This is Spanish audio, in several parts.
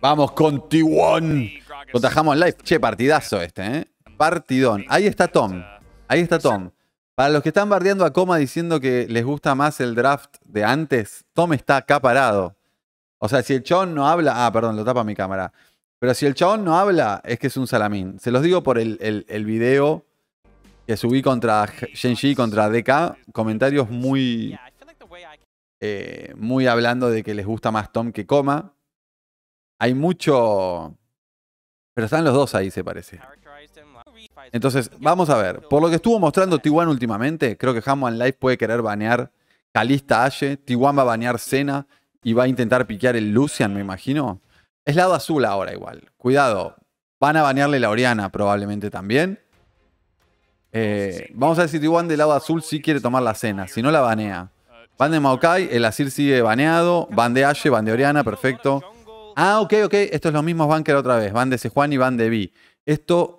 Vamos con Tiwon. Contajamos Live. Che, partidazo este, ¿eh? Partidón. Ahí está Tom. Ahí está Tom. Para los que están bardeando a Coma diciendo que les gusta más el draft de antes, Tom está acá parado. O sea, si el chabón no habla. Ah, perdón, lo tapa mi cámara. Pero si el chabón no habla, es que es un salamín. Se los digo por el, el, video que subí contra Genji, contra DK. Comentarios muy. Eh, muy hablando de que les gusta más Tom que Coma hay mucho... Pero están los dos ahí, se parece. Entonces, vamos a ver. Por lo que estuvo mostrando t últimamente, creo que en Life puede querer banear Calista Ashe, t va a banear Cena y va a intentar piquear el Lucian, me imagino. Es lado azul ahora igual. Cuidado. Van a banearle la Oriana probablemente también. Eh, vamos a ver si t del lado azul sí quiere tomar la cena. Si no, la banea. Van de Maokai, el Asir sigue baneado. Van de Ashe, van de Oriana, perfecto. Ah, ok, ok, Esto es los mismos la otra vez. Van de Juan y van de B. Esto.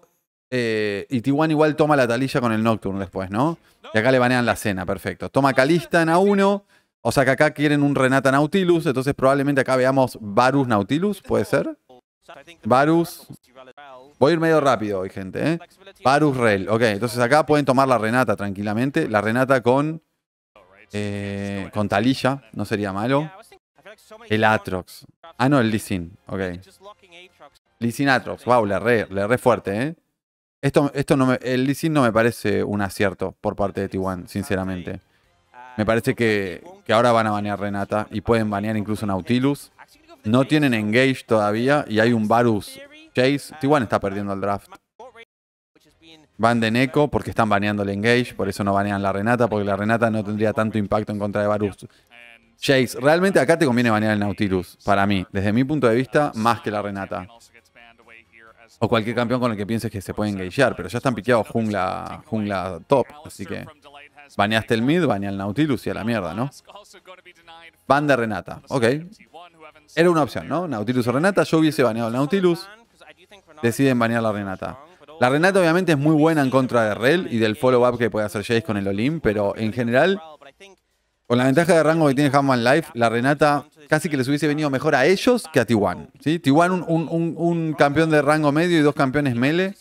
Eh, y Tijuan igual toma la talilla con el Nocturne después, ¿no? Y acá le banean la cena, perfecto. Toma Calista A1. O sea que acá quieren un Renata Nautilus. Entonces probablemente acá veamos Varus Nautilus, ¿puede ser? Varus. Voy a ir medio rápido hoy, gente. ¿eh? Varus Rel. Ok, entonces acá pueden tomar la Renata tranquilamente. La Renata con. Eh, con Talilla, no sería malo. El Atrox. Ah, no, el Lee Ok. Lee Atrox. Wow, le re, le fuerte, ¿eh? Esto, esto no el Lee no me parece un acierto por parte de t sinceramente. Me parece que, que ahora van a banear Renata y pueden banear incluso Nautilus. No tienen Engage todavía y hay un Varus Chase. t está perdiendo el draft. Van de Neko porque están baneando el Engage, por eso no banean la Renata, porque la Renata no tendría tanto impacto en contra de Varus Jace, realmente acá te conviene banear el Nautilus, para mí, desde mi punto de vista, más que la Renata. O cualquier campeón con el que pienses que se puede engagear, pero ya están piqueados jungla, jungla top, así que baneaste el mid, banea el Nautilus y a la mierda, ¿no? Van de Renata, ok. Era una opción, ¿no? Nautilus o Renata, yo hubiese baneado el Nautilus, deciden banear la Renata. La Renata obviamente es muy buena en contra de Rel y del follow-up que puede hacer Jace con el Olim, pero en general con la ventaja de rango que tiene Hammond Life, la Renata casi que les hubiese venido mejor a ellos que a Tiwan. ¿sí? un, un, campeón de rango medio y dos campeones mele.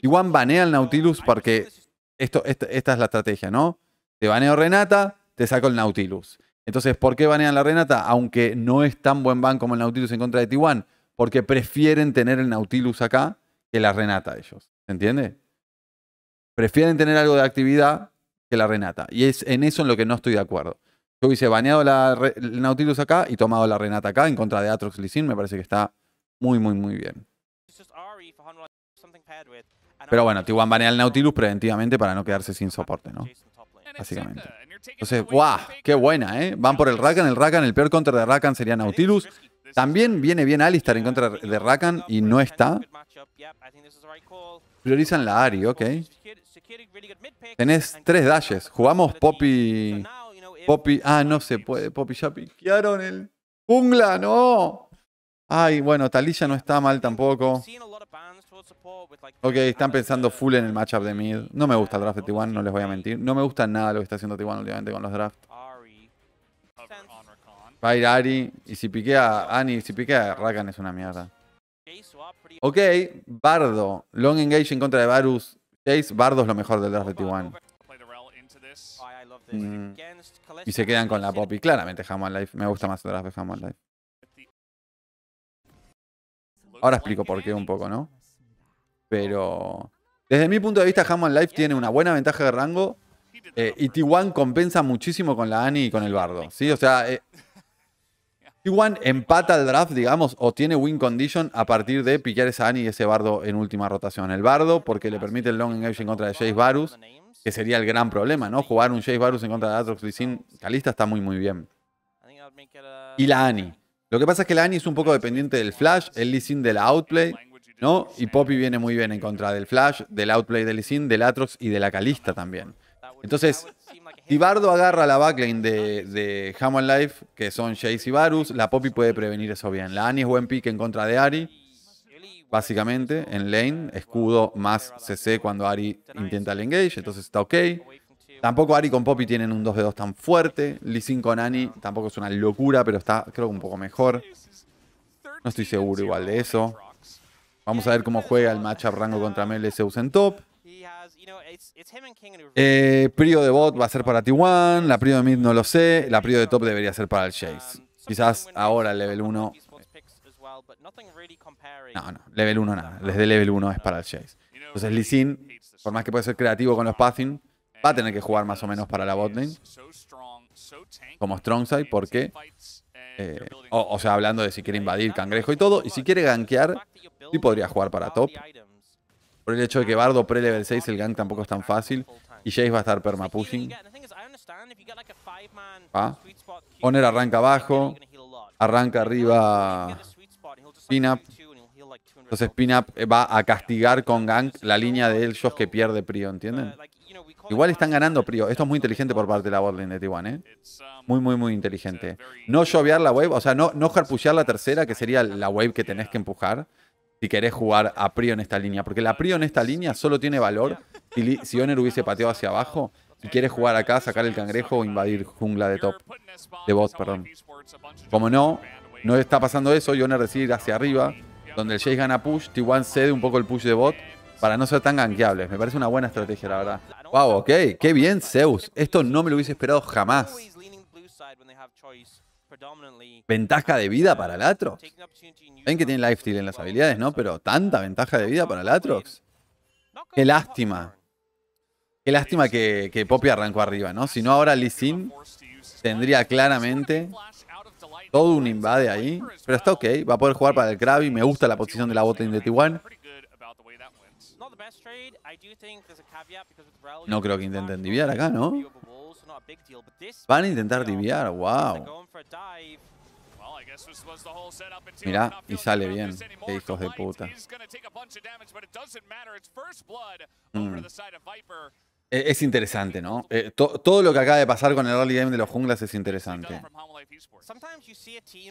Tiwan banea al Nautilus porque esto, esta, es la estrategia, ¿no? Te baneo Renata, te saco el Nautilus. Entonces, ¿por qué banean la Renata? Aunque no es tan buen ban como el Nautilus en contra de tiwán Porque prefieren tener el Nautilus acá que la Renata ellos. ¿Se entiende? Prefieren tener algo de actividad que la Renata. Y es en eso en lo que no estoy de acuerdo. Yo hubiese baneado la, el Nautilus acá y tomado la Renata acá en contra de Atrox Lisin. Me parece que está muy, muy, muy bien. Pero bueno, t banea el Nautilus preventivamente para no quedarse sin soporte, ¿no? Básicamente. Entonces, ¡guau! ¡Qué buena, eh! Van por el Rakan, el Rakan, el peor contra de Rakan sería Nautilus. También viene bien Alistar en contra de Rakan y no está. Priorizan la Ari, ok. Tenés tres dashes. Jugamos Poppy Poppy, ah, no se puede. Poppy ya piquearon el jungla, no. Ay, bueno, Talilla no está mal tampoco. Ok, están pensando full en el matchup de mid. No me gusta el draft de T1, no les voy a mentir. No me gusta nada lo que está haciendo T1 últimamente con los drafts. Va a ir Ari. Y si piquea Ani, si piquea Rakan es una mierda. Ok, Bardo. Long engage en contra de Varus. Chase, Bardo es lo mejor del draft de T1. Mm. Y se quedan con la Poppy. Claramente Hammond Life. Me gusta más el draft de Hammond Life. Ahora explico por qué un poco, ¿no? Pero... Desde mi punto de vista, Hammond Life tiene una buena ventaja de rango. Eh, y T1 compensa muchísimo con la Annie y con el Bardo. ¿sí? O sea, eh, T1 empata el draft, digamos, o tiene win condition a partir de piquear esa Annie y ese Bardo en última rotación. El Bardo, porque le permite el long engage contra de Jace Varus que sería el gran problema, ¿no? Jugar un Jace Varus en contra de Atrox sin Calista está muy, muy bien. Y la Annie. Lo que pasa es que la Annie es un poco dependiente del Flash, el Lee Sin de la Outplay, ¿no? Y Poppy viene muy bien en contra del Flash, del Outplay del Lee Sin, del Atrox y de la Calista también. Entonces, si Bardo agarra la backline de, de Hammond Life, que son Jace y Varus, la Poppy puede prevenir eso bien. La Annie es buen pick en contra de Ari básicamente en lane, escudo más CC cuando Ari intenta el engage, entonces está ok. Tampoco Ari con Poppy tienen un 2 de 2 tan fuerte. Lee Sin con Ani tampoco es una locura, pero está creo que un poco mejor. No estoy seguro igual de eso. Vamos a ver cómo juega el matchup rango contra Mel Zeus en top. Eh, prio de bot va a ser para T1, la prio de mid no lo sé, la prio de top debería ser para el Chase. Quizás ahora el level 1 no, no, level 1 nada. Desde uh, level 1 es para el Chase. Entonces Lee Sin, por más que puede ser creativo con los passing, va a tener que jugar más o menos para la botlane. Como Strongside, porque... Eh, o, sea, hablando de si quiere invadir Cangrejo y todo, y si quiere gankear, sí podría jugar para top. Por el hecho de que Bardo pre-level 6 el gank tampoco es tan fácil. Y Jace va a estar perma pushing. Va. Oner arranca abajo. Arranca arriba spin-up. Entonces spin-up eh, va a castigar con gank la línea de ellos que pierde Prio, ¿entienden? Igual están ganando Prio. Esto es muy inteligente por parte de la botlane de T1, ¿eh? Muy, muy, muy inteligente. No llovear la wave, o sea, no, no la tercera, que sería la wave que tenés que empujar si querés jugar a Prio en esta línea. Porque la Prio en esta línea solo tiene valor si, si hubiese pateado hacia abajo y quieres jugar acá, sacar el cangrejo o invadir jungla de top. De bot, perdón. Como no, no está pasando eso, decide ir hacia arriba, donde el Jace gana push, T1 cede un poco el push de bot para no ser tan ganqueables. Me parece una buena estrategia, la verdad. Wow, ok, qué bien Zeus. Esto no me lo hubiese esperado jamás. Ventaja de vida para el Ven que tiene lifesteal en las habilidades, ¿no? Pero tanta ventaja de vida para el Qué lástima. Qué lástima que, que Poppy arrancó arriba, ¿no? Si no, ahora Lee Sin tendría claramente todo un invade ahí. Pero está ok, va a poder jugar para el Krabi. Me gusta la posición de la botín de t No creo que intenten diviar acá, ¿no? Van a intentar diviar, wow. Mirá, y sale bien. Qué hijos de puta. Es interesante, ¿no? todo lo que acaba de pasar con el early game de los junglas es interesante.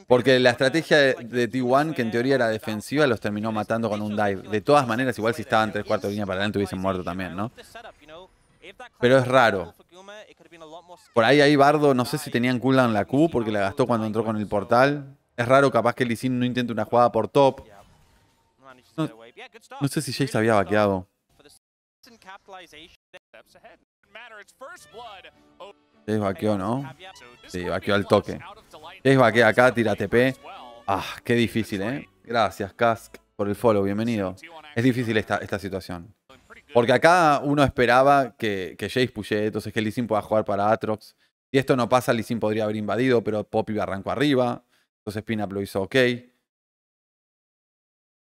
Porque la estrategia de, T1, que en teoría era defensiva, los terminó matando con un dive. De todas maneras, igual si estaban tres cuartos de línea para adelante hubiesen muerto también, ¿no? Pero es raro. Por ahí, ahí Bardo, no sé si tenían cooldown la Q porque la gastó cuando entró con el portal. Es raro, capaz que Sin no intente una jugada por top. No, sé si Jace había vaqueado. Jace oh, vaqueó, ¿no? Sí, vaqueó al toque. Jace vaquea acá, tira TP. Ah, qué difícil, ¿eh? Gracias, Kask, por el follow. Bienvenido. Es difícil esta, esta situación. Porque acá uno esperaba que, que Jace puye, entonces que Lee Sin pueda jugar para Atrox. Si esto no pasa, Lee Sin podría haber invadido, pero Poppy arrancó arriba. Entonces Pinup lo hizo ok.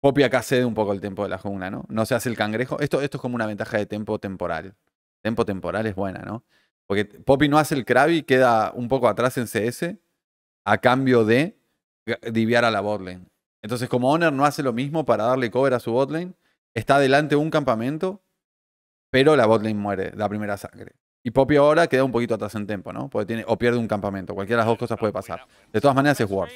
Poppy acá cede un poco el tempo de la jungla, ¿no? No se hace el cangrejo. Esto, esto es como una ventaja de tempo temporal tempo temporal es buena, ¿no? Porque Poppy no hace el Krabi, queda un poco atrás en CS a cambio de diviar a la botlane. Entonces, como Honor no hace lo mismo para darle cover a su botlane, está delante de un campamento, pero la botlane muere, la primera sangre. Y Poppy ahora queda un poquito atrás en tempo, ¿no? tiene, o pierde un campamento. Cualquiera de las dos cosas puede pasar. De todas maneras, es Worth.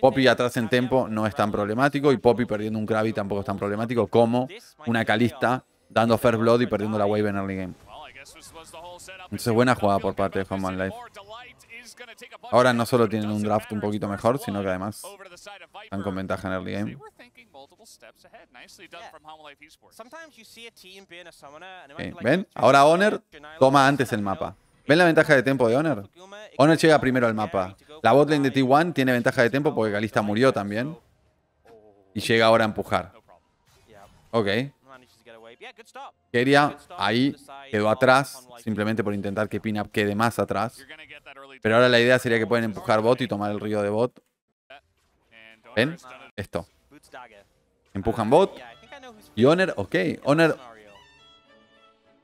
Poppy atrás en tempo no es tan problemático y Poppy perdiendo un Krabby tampoco es tan problemático como una Calista dando First Blood y perdiendo la wave en early game. Entonces buena jugada por parte de Home Life. Ahora no solo tienen un draft un poquito mejor, sino que además están con ventaja en early game. ¿Ven? Ahora Honor toma antes el mapa. ¿Ven la ventaja de tiempo de Honor? Honor llega primero al mapa. La botlane de T1 tiene ventaja de tiempo porque Galista murió también. Y llega ahora a empujar. Ok. Keria ahí quedó atrás, simplemente por intentar que Pinup quede más atrás. Pero ahora la idea sería que pueden empujar bot y tomar el río de bot. ¿Ven? Esto. Empujan bot. Y Honor, ok. Honor...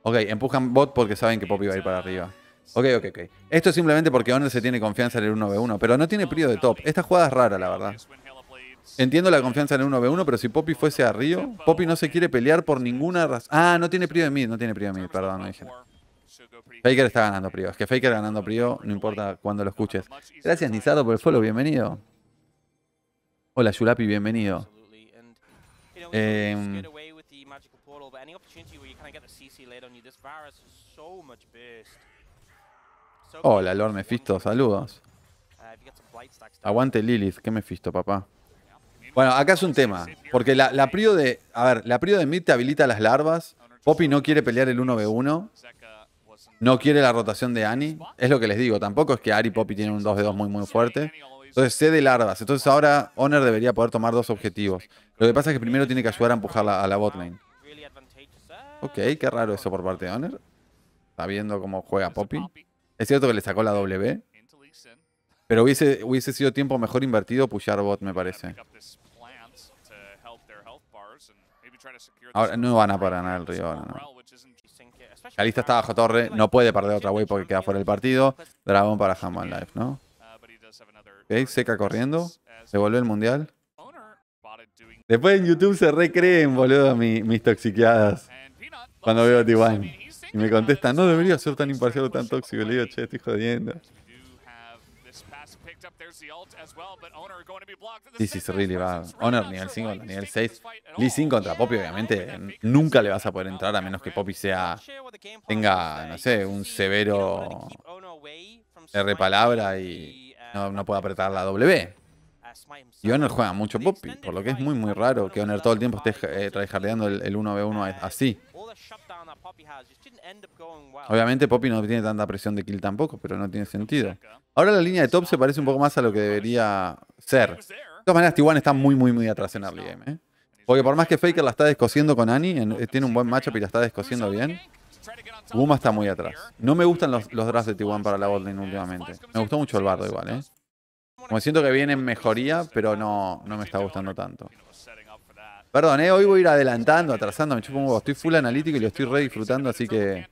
Ok, empujan bot porque saben que Poppy va a ir para arriba. Ok, ok, ok. Esto es simplemente porque Honor se tiene confianza en el 1v1, pero no tiene prio de top. Esta jugada es rara, la verdad. Entiendo la confianza en el 1v1, pero si Poppy fuese a Río, Poppy no se quiere pelear por ninguna razón. Ah, no tiene Prio de mí no tiene Prio de mid, perdón, dije. Faker está ganando Prio. Es que Faker ganando Prio, no importa cuándo lo escuches. Gracias, Nizardo por el follow, bienvenido. Hola, Yulapi, bienvenido. Em, hola, Lord Mephisto, saludos. Aguante Lilith, ¿qué Mephisto, papá? Bueno, acá es un tema, porque la, la prio de, a ver, la prio de mid te habilita las larvas, Poppy no quiere pelear el 1v1, no quiere la rotación de Annie, es lo que les digo, tampoco es que Ari y Poppy tienen un 2v2 muy muy fuerte, entonces cede larvas, entonces ahora Honor debería poder tomar dos objetivos, lo que pasa es que primero tiene que ayudar a empujar a la botlane. Ok, qué raro eso por parte de Honor, está viendo cómo juega Poppy, es cierto que le sacó la W, pero hubiese, hubiese sido tiempo mejor invertido pushar bot, me parece. Ahora no van a parar nada el río. Ahora, no. Calista está bajo torre, no puede perder otra way porque queda fuera del partido. Dragón para Hammond Life, ¿no? Ok, seca corriendo. Se volvió el mundial. Después en YouTube se recreen, boludo, mis, mis toxiqueadas. Cuando veo a t Y me contestan, no debería ser tan imparcial o tan tóxico. Le digo, che, estoy jodiendo is really va Honor nivel 5 nivel 6. Lee Sin contra Poppy, obviamente, nunca le vas a poder entrar a menos que Poppy sea. tenga, no sé, un severo R palabra y uh, no, pueda apretar la W. Uh, y Honor juega mucho Poppy, por lo que es muy, muy raro que Honor todo el tiempo esté eh, el, el 1v1 así. Obviamente Poppy no tiene tanta presión de kill tampoco, pero no tiene sentido. Ahora la línea de top se parece un poco más a lo que debería ser. De todas maneras, t está muy, muy, muy atrás en early game. ¿eh? Porque por más que Faker la está descosiendo con Annie, eh, tiene un buen matchup y la está descosiendo bien. Guma está muy atrás. No me gustan los, drafts de T1 para la botlane últimamente. Me gustó mucho el bardo igual, ¿eh? Como siento que viene en mejoría, pero no, no me está gustando tanto. Perdón, eh, hoy voy a ir adelantando, atrasando, me chupo un huevo. Estoy full analítico y lo estoy re disfrutando, así que.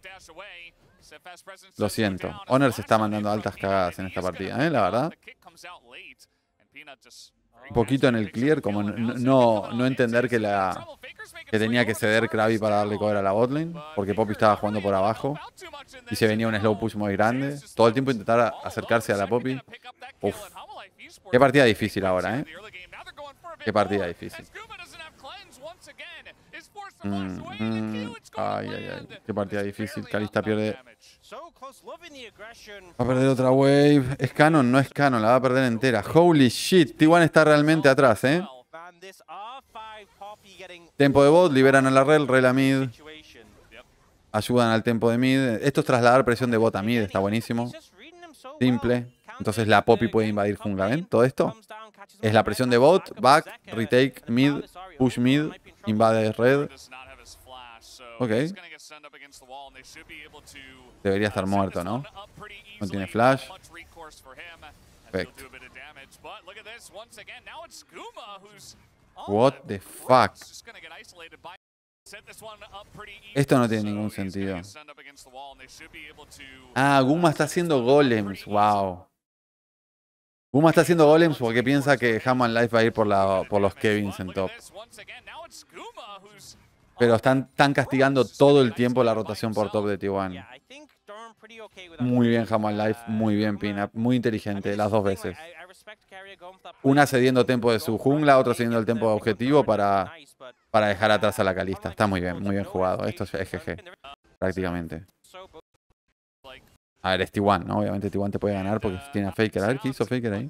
Lo siento. Honor se está mandando altas cagadas en esta partida, ¿eh? la verdad. Un poquito en el clear, como no, entender que la tenía que ceder Krabby para darle cover a la botlane, porque Poppy estaba jugando por abajo y se venía un slow push muy grande. Todo el tiempo intentar acercarse a la Poppy. Uf. Qué partida difícil ahora, ¿eh? Qué partida difícil. Mm, mm. ay, ay, ay. Qué partida difícil. Calista pierde. Va a perder otra wave. ¿Es canon? No es canon. La va a perder entera. Holy shit. t está realmente atrás, ¿eh? Tempo de bot. Liberan a la rel. Rel a mid. Ayudan al tempo de mid. Esto es trasladar presión de bot a mid. Está buenísimo. Simple. Entonces la Poppy puede invadir jungla, ¿ven? Todo esto es la presión de bot, back, retake, mid, push mid, invade red. Ok. Debería estar muerto, ¿no? No tiene flash. Perfecto. What the fuck? Esto no tiene ningún sentido. Ah, Guma está haciendo golems. Wow. Guma está haciendo golems porque piensa que Hammond Life va a ir por, por los Kevins en top. Pero están, castigando todo el tiempo la rotación por top de t Muy bien Hammond Life, muy bien Pinup, muy inteligente las dos veces. Una cediendo tiempo de su jungla, otra cediendo el tiempo de objetivo para, para dejar atrás a la calista. Está muy bien, muy bien jugado. Esto es GG, prácticamente. A ver, es T1, ¿no? Obviamente T1 te puede ganar porque tiene a Faker. A ver, ¿qué hizo Faker ahí?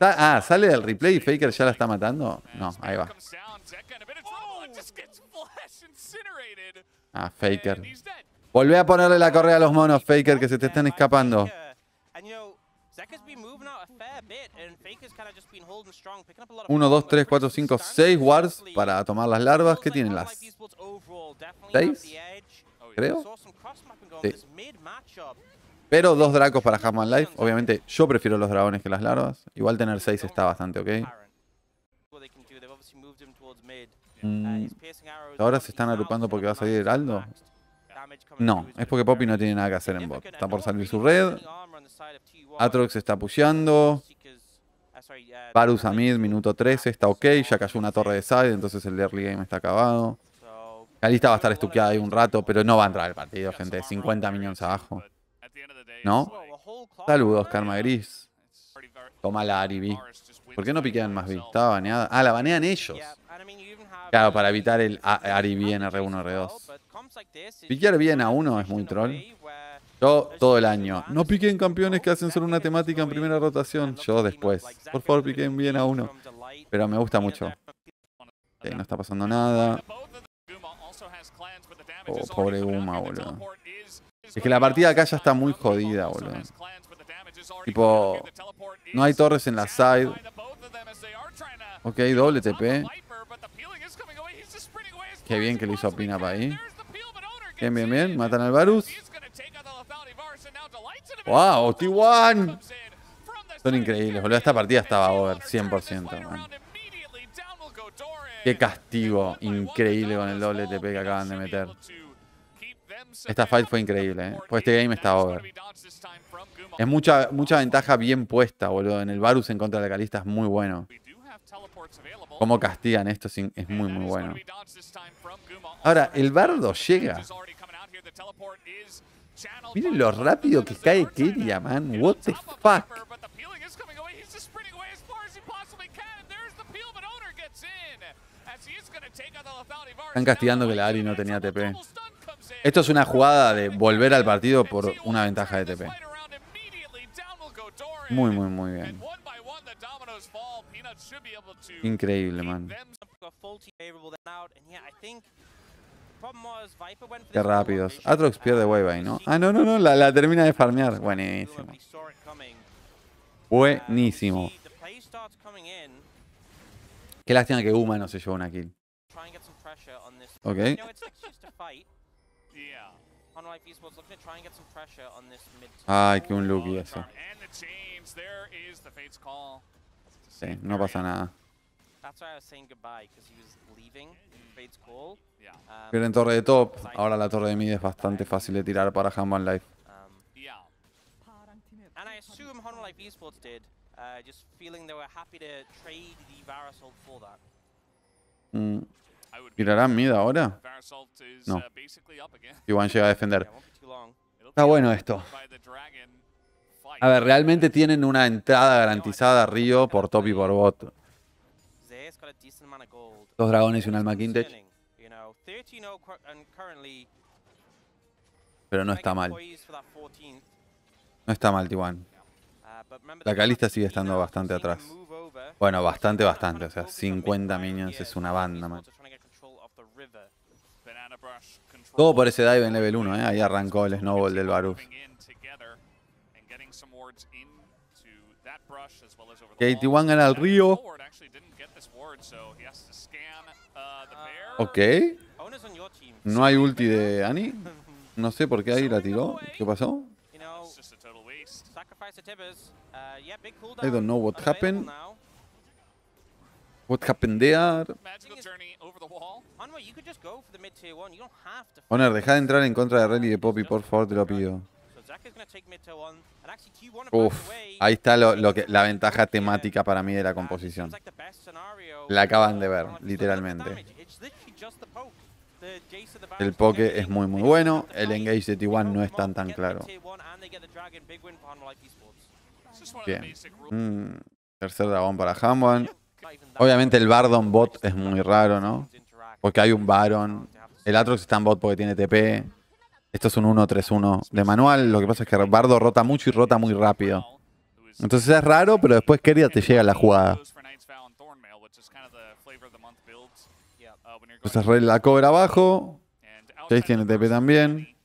Ah, sale del replay y Faker ya la está matando. No, ahí va. Ah, Faker. Volvé a ponerle la correa a los monos, Faker, que se te están escapando. Uno, dos, tres, cuatro, cinco, seis wards para tomar las larvas. que tienen las? ¿Seis? Creo. Pero dos dracos para half Life. Obviamente yo prefiero los dragones que las larvas. Igual tener seis está bastante ok. Mm. Uh, Ahora se están agrupando porque va a salir Heraldo. No, es porque Poppy no tiene nada que hacer en bot. Está por salir su red. Atrox está pusheando. Uh, uh, Varus a mid, minuto 13, está ok. Ya cayó una torre de side, entonces el early game está acabado. La lista va a estar estuqueada ahí un rato, pero no va a entrar el partido, gente. 50 millones abajo. ¿No? Saludos, Karma Gris. Toma la B ¿Por qué no piquean más B? Estaba baneada. Ah, la banean ellos. Claro, para evitar el B en R1, R2. Piquear bien a uno es muy troll. Yo todo el año. No piquen campeones que hacen solo una temática en primera rotación. Yo después. Por favor, piquen bien a uno. Pero me gusta mucho. Eh, no está pasando nada. Oh, pobre Uma, boludo. Es que la partida acá ya está muy jodida, boludo. Tipo, no hay torres en la side. Ok, doble TP. Qué bien que lo hizo Pina para ahí. Bien, bien, bien. Matan al Varus. ¡Wow! T1! Son increíbles, boludo. Esta partida estaba over, 100%. Qué castigo increíble con el doble TP que acaban de meter. Esta fight fue increíble, ¿eh? Pues este game está over. Es mucha, mucha ventaja bien puesta, boludo. En el Varus en contra de la Calista es muy bueno. Como castigan esto es muy, muy bueno. Ahora, el bardo llega. Miren lo rápido que cae Kiria, man. What the fuck. Están castigando que la Ari no tenía TP. Esto es una jugada de volver al partido por una ventaja de TP. Muy, muy, muy bien. Increíble, man. Qué rápidos. Atrox pierde Wayby, ¿no? Ah, no, no, no. La, termina de farmear. Buenísimo. Buenísimo. Qué lástima que Uma no se llevó una kill. Okay. Ay, qué un lucky eso. Sí, no pasa nada. Pero en torre de top, ahora la torre de mid es bastante fácil de tirar para Hammond Life. Um, and I assume Honor Life Esports did, uh, just feeling they were happy to trade the Varus hold for that. Mm. ¿Tirará mid ahora? No. T1 llega a defender. Está bueno esto. A ver, realmente tienen una entrada garantizada a Río por top y por bot. Dos dragones y un alma quintech. Pero no está mal. No está mal, Tiwan. La Calista sigue estando bastante atrás. Bueno, bastante, bastante. O sea, 50 minions es una banda, man. Todo por ese dive en level 1, ¿eh? Ahí arrancó el snowball del Baruch. KT1 gana al río. Ok. No hay ulti de Annie. No sé por qué ahí la tiró. ¿Qué pasó? Uh, I don't know what happened. What happened there? Honor, deja de entrar en contra de Rally de Poppy, por favor, te lo pido. Uf, ahí está que, la ventaja temática para mí de la composición. La acaban de uh, ver, literalmente. El poke es muy muy bueno, el engage de T1 no es tan tan claro. Bien. Mm, tercer dragón para Hamwan. Obviamente el Bardon bot es muy raro, ¿no? Porque hay un Baron. El Atrox está en bot porque tiene TP. Esto es un 1-3-1 de manual. Lo que pasa es que Bardo rota mucho y rota muy rápido. Entonces es raro, pero después Keria te llega a la jugada. Uh, Entonces Red la cobra abajo. Jace tiene TP también.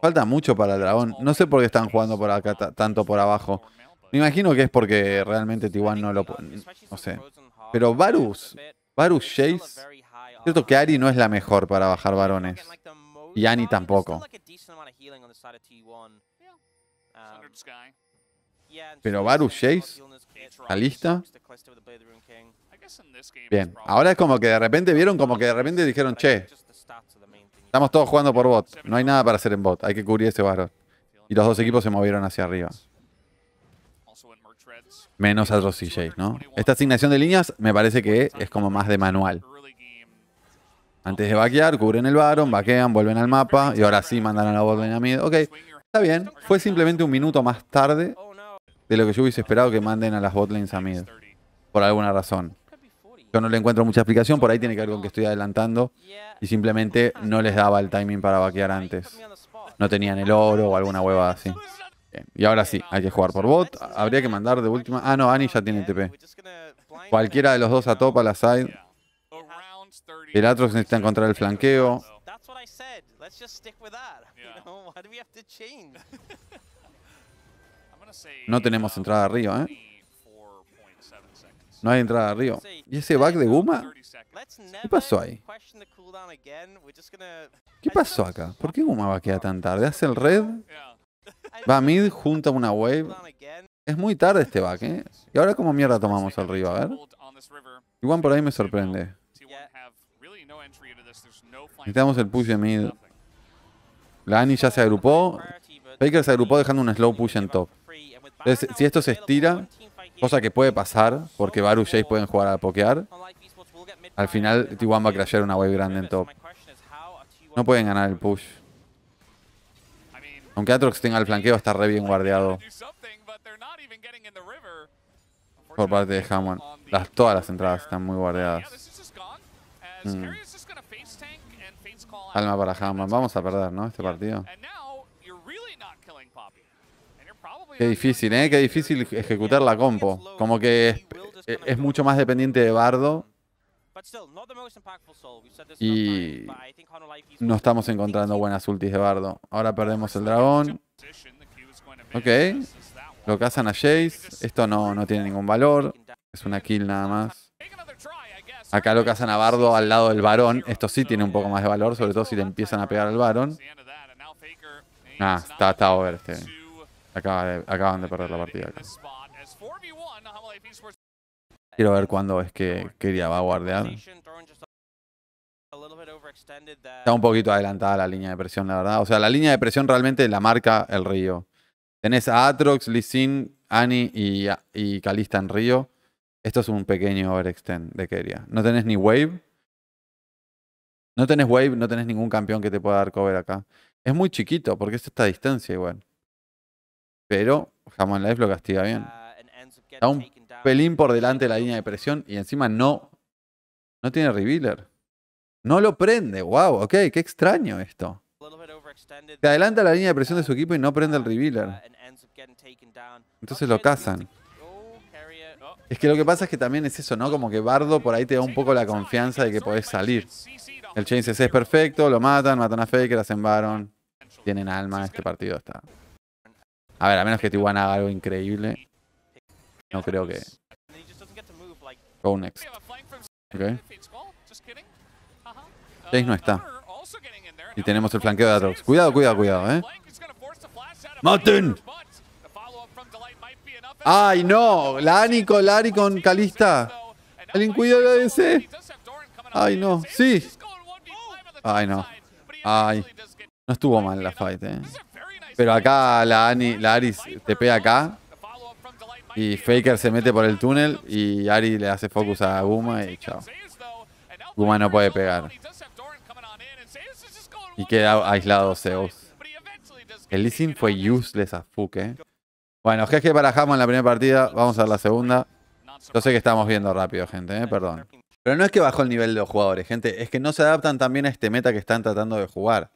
Falta mucho para el dragón. No sé por qué están jugando por acá tanto por abajo. Me imagino que es porque realmente T1 no lo... No sé. Pero Varus, Varus Jace... Cierto que Ari no es la mejor para bajar varones. Y Ani tampoco. Pero Varus Jace, la lista. Bien, ahora es como que de repente vieron, como que de repente dijeron, che, Estamos todos jugando por bot. No hay nada para hacer en bot. Hay que cubrir ese varón. Y los dos equipos se movieron hacia arriba. Menos a los CJs, ¿no? Esta asignación de líneas me parece que es como más de manual. Antes de vaquear, cubren el varón, vaquean, vuelven al mapa y ahora sí mandan a la bot a mid. Ok, está bien. Fue simplemente un minuto más tarde de lo que yo hubiese esperado que manden a las botlanes a mid. Por alguna razón. Yo no le encuentro mucha explicación, por ahí tiene que ver con que estoy adelantando y simplemente no les daba el timing para vaquear antes. No tenían el oro o alguna hueva así. Y ahora sí, hay que jugar por bot. Habría que mandar de última. Ah, no, Annie ya tiene TP. Cualquiera de los dos a top la side. El Atrox necesita encontrar el flanqueo. No tenemos entrada arriba, ¿eh? No hay entrada río ¿Y ese back de Guma? ¿Qué pasó ahí? ¿Qué pasó acá? ¿Por qué Guma va a quedar tan tarde? ¿Hace el red? Va mid, junta una wave. Es muy tarde este back, ¿eh? ¿Y ahora cómo mierda tomamos el río? A ver. Igual por ahí me sorprende. Necesitamos el push de mid. La Annie ya se agrupó. Baker se agrupó dejando un slow push en top. Entonces, si esto se estira, Cosa que puede pasar, porque Varus y pueden jugar a pokear. Al final, T1 va a crashear una wave grande en top. No pueden ganar el push. Aunque Atrox tenga el flanqueo, está re bien guardeado. Por parte de Hammond. Las, todas las entradas están muy guardeadas. Mm. Alma para Hammond. Vamos a perder, ¿no? Este partido. Qué difícil, ¿eh? Qué difícil ejecutar la compo. Como que es, eh, mucho más dependiente de Bardo. Y no estamos encontrando buenas ultis de Bardo. Ahora perdemos el dragón. Ok. Lo cazan a Jace. Esto no, tiene ningún valor. Es una kill nada más. Acá lo cazan a Bardo al lado del varón. Esto sí tiene un poco más de valor, sobre todo si le empiezan a pegar al varón. Ah, está, está over este acaban de perder la partida. Acá. Quiero ver cuándo es que Keria va a guardear. Está un poquito adelantada la línea de presión, la verdad. O sea, la línea de presión realmente la marca el Río. Tenés a Atrox, Sin, Annie y, y Calista en Río. Esto es un pequeño overextend de Keria. No tenés ni Wave. No tenés Wave, no tenés ningún campeón que te pueda dar cover acá. Es muy chiquito porque es esta distancia igual. Pero Jamón Life lo castiga bien. Uh, está un pelín por delante de la línea de presión y encima no, no tiene revealer. No lo prende, wow, ok, qué extraño esto. Se adelanta la línea de presión de su equipo y no prende el uh, revealer. Uh, Entonces lo cazan. Oh. Es que lo que pasa es que también es eso, ¿no? Como que Bardo por ahí te da un poco la confianza de que podés salir. El Chain CC es perfecto, lo matan, matan a Faker, hacen Baron. Tienen alma, este partido está a ver, a menos que Tijuana haga algo increíble. No creo que... Go next. Ok. no está. Y tenemos el flanqueo de Atrox. Cuidado, cuidado, cuidado, eh. ¡Maten! ¡Ay, no! La con, la con Calista. Alguien cuida la ADC? ¡Ay, no! ¡Sí! ¡Ay, no! ¡Ay! No estuvo mal la fight, eh. Pero acá la, Ani, la Ari te pega acá. Y Faker se mete por el túnel. Y Ari le hace focus a Guma y chao. Guma no puede pegar. Y queda aislado Zeus. El leasing fue useless a fuck, eh. Bueno, GG para Hammond en la primera partida. Vamos a la segunda. Yo sé que estamos viendo rápido, gente, eh, Perdón. Pero no es que bajó el nivel de los jugadores, gente. Es que no se adaptan también a este meta que están tratando de jugar.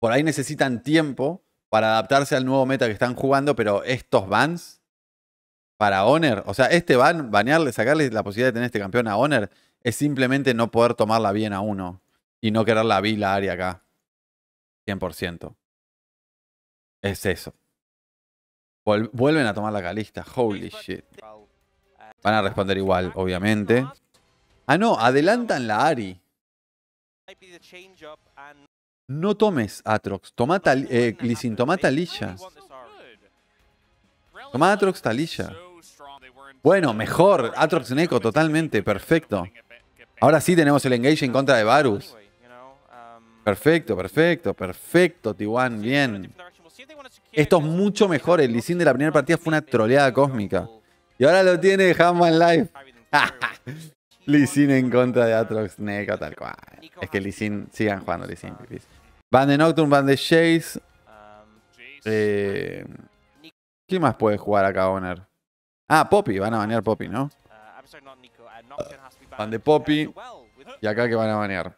Por ahí necesitan tiempo para adaptarse al nuevo meta que están jugando, pero estos bans para Honor, o sea, este van banearle, sacarle la posibilidad de tener este campeón a Honor, es simplemente no poder tomarla bien a uno y no querer la vi la área acá. 100%. Es eso. Vuelven a tomar la calista. Holy shit. Van a responder igual, obviamente. Ah, no, adelantan la Ari. No tomes Atrox, toma tal, eh, toma Talilla. Toma Atrox Talisha. Bueno, mejor. Atrox Neko, totalmente, perfecto. Ahora sí tenemos el engage en contra de Varus. Um, perfecto, perfecto, perfecto, Tiwan, bien. Esto es mucho mejor. El Lissin de la primera partida fue una troleada cósmica. Y ahora lo tiene Human Life. Lee en contra de Atrox Neko, tal cual. Es que Lee sigan jugando Lee Van de Nocturne, Van de Chase. ¿Qué ¿Quién más puede jugar acá, Honor? Ah, Poppy, van a banear Poppy, ¿no? Van de Poppy. Y acá que van a banear.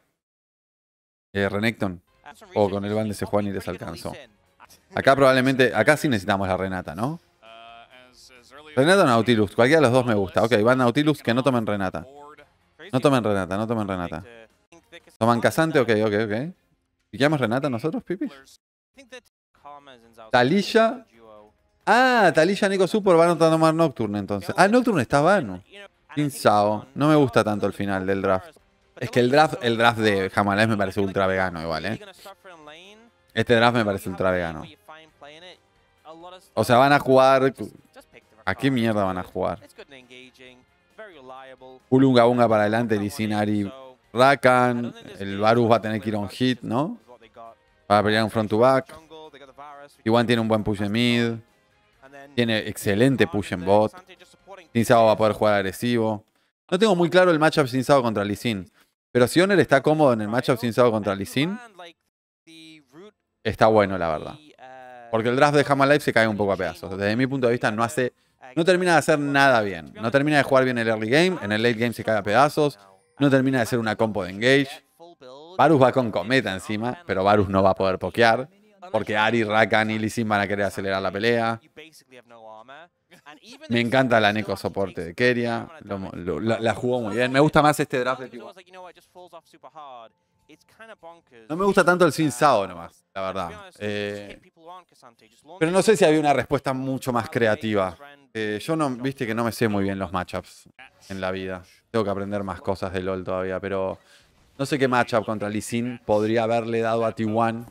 Eh, Renekton. O con el van de Sejuani y les alcanzó. Acá probablemente, acá sí necesitamos la Renata, ¿no? Renata o Nautilus, cualquiera de los dos me gusta. Ok, van Nautilus, que no tomen Renata. No tomen Renata, no tomen Renata. ¿Toman Casante? Ok, ok, ok. ¿Y qué llamamos Renata nosotros, Pipi? Talisha. Ah, Talisha Nico Super van a tomar Nocturne entonces. Ah, Nocturne está vano. Insao. No me gusta tanto el final del draft. Es que el draft, el draft de Jamalés me parece ultra vegano igual, ¿eh? Este draft me parece ultra vegano. O sea, van a jugar... ¿A qué mierda van a jugar? Ulunga Bunga para adelante, Licinari Rakan, el Varus va a tener que ir un hit, ¿no? a pelear un front to back. Iwan tiene un buen push en mid. Tiene excelente push en bot. Sao va a poder jugar agresivo. No tengo muy claro el matchup Sao contra Lee Sin. Pero si Oner está cómodo en el matchup Sao contra Lee Sin, está bueno, la verdad. Uh, Porque el draft de Hama Life se cae un poco a pedazos. Desde mi punto de vista, no hace. No termina de hacer nada bien. No termina de jugar bien el early game. En el late game se cae a pedazos. No termina de ser una compo de engage. Varus va con cometa encima, pero Varus no va a poder pokear. Porque Ari, Rakan y Lissin van a querer acelerar la pelea. Me encanta la Neko soporte de Keria. la, jugó muy bien. Me gusta más este draft de No me gusta tanto el Sin Sao nomás, la verdad. Eh, pero no sé si había una respuesta mucho más creativa. Eh, yo no, viste que no me sé muy bien los matchups en la vida. Tengo que aprender más cosas de LOL todavía, pero no sé qué matchup contra Lee Sin podría haberle dado a T1.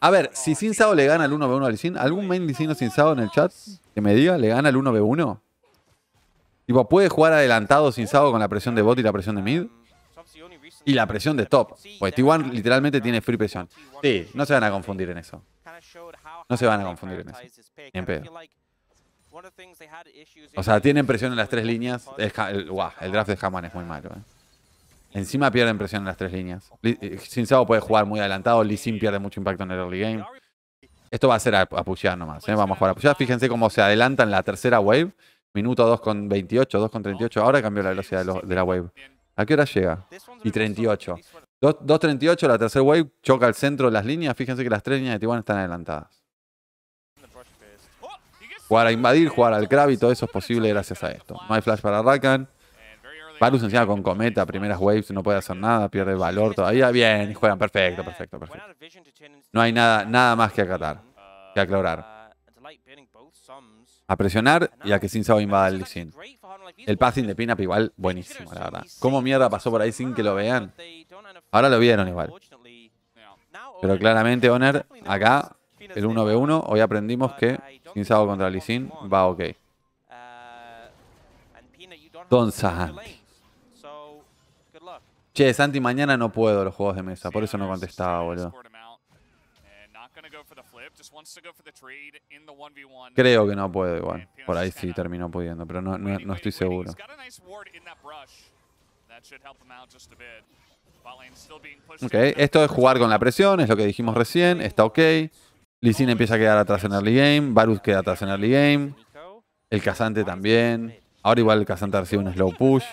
A ver, si Sin Sao le gana el 1v1 a Lee Sin, ¿algún main Lee Sin o Sao en el chat que me diga le gana el 1v1? Tipo, ¿puede jugar adelantado Sin Sao con la presión de bot y la presión de mid? Y la presión de top. Pues T1 literalmente tiene free presión. Sí, no se van a confundir en eso. No se van a confundir en eso. O sea, tienen presión en las tres líneas. El, draft de Hammond es muy malo. Eh. Encima pierden presión en las tres líneas. Eh, Sabo puede jugar muy adelantado. Lee Sin pierde mucho impacto en el early game. Esto va a ser a, pushear nomás. Eh, vamos a jugar a pushear. Fíjense cómo se adelantan la tercera wave. Minuto 2 con 28, 2 con 38. Ahora cambió la velocidad de, la wave. ¿A qué hora llega? Y 38. 2.38, la tercera wave choca al centro de las líneas. Fíjense que las tres líneas de Tijuana están adelantadas. Jugar a invadir, jugar al Crab y todo eso es posible gracias a esto. No hay flash para Rakan. Varus encima con Cometa, primeras waves, no puede hacer nada, pierde valor todavía. Bien, juegan, perfecto, perfecto, perfecto. No hay nada, nada más que acatar, que aclarar. A presionar y a que Sin invada el Sin. El passing de Pinap igual, buenísimo, la verdad. ¿Cómo mierda pasó por ahí sin que lo vean? Ahora lo vieron igual. Pero claramente Honor acá el 1v1. Hoy aprendimos que Shinzao contra Lee Sin va ok. Don Santi. Che, Santi, mañana no puedo los juegos de mesa. Por eso no contestaba, boludo. Creo que no puedo igual. Por ahí sí terminó pudiendo, pero no, no, no estoy seguro. Ok, esto es jugar con la presión, es lo que dijimos recién, está ok. Sin empieza a quedar atrás en early game. Varus queda atrás en early game. El cazante también. Ahora igual el Cazante recibe un slow push.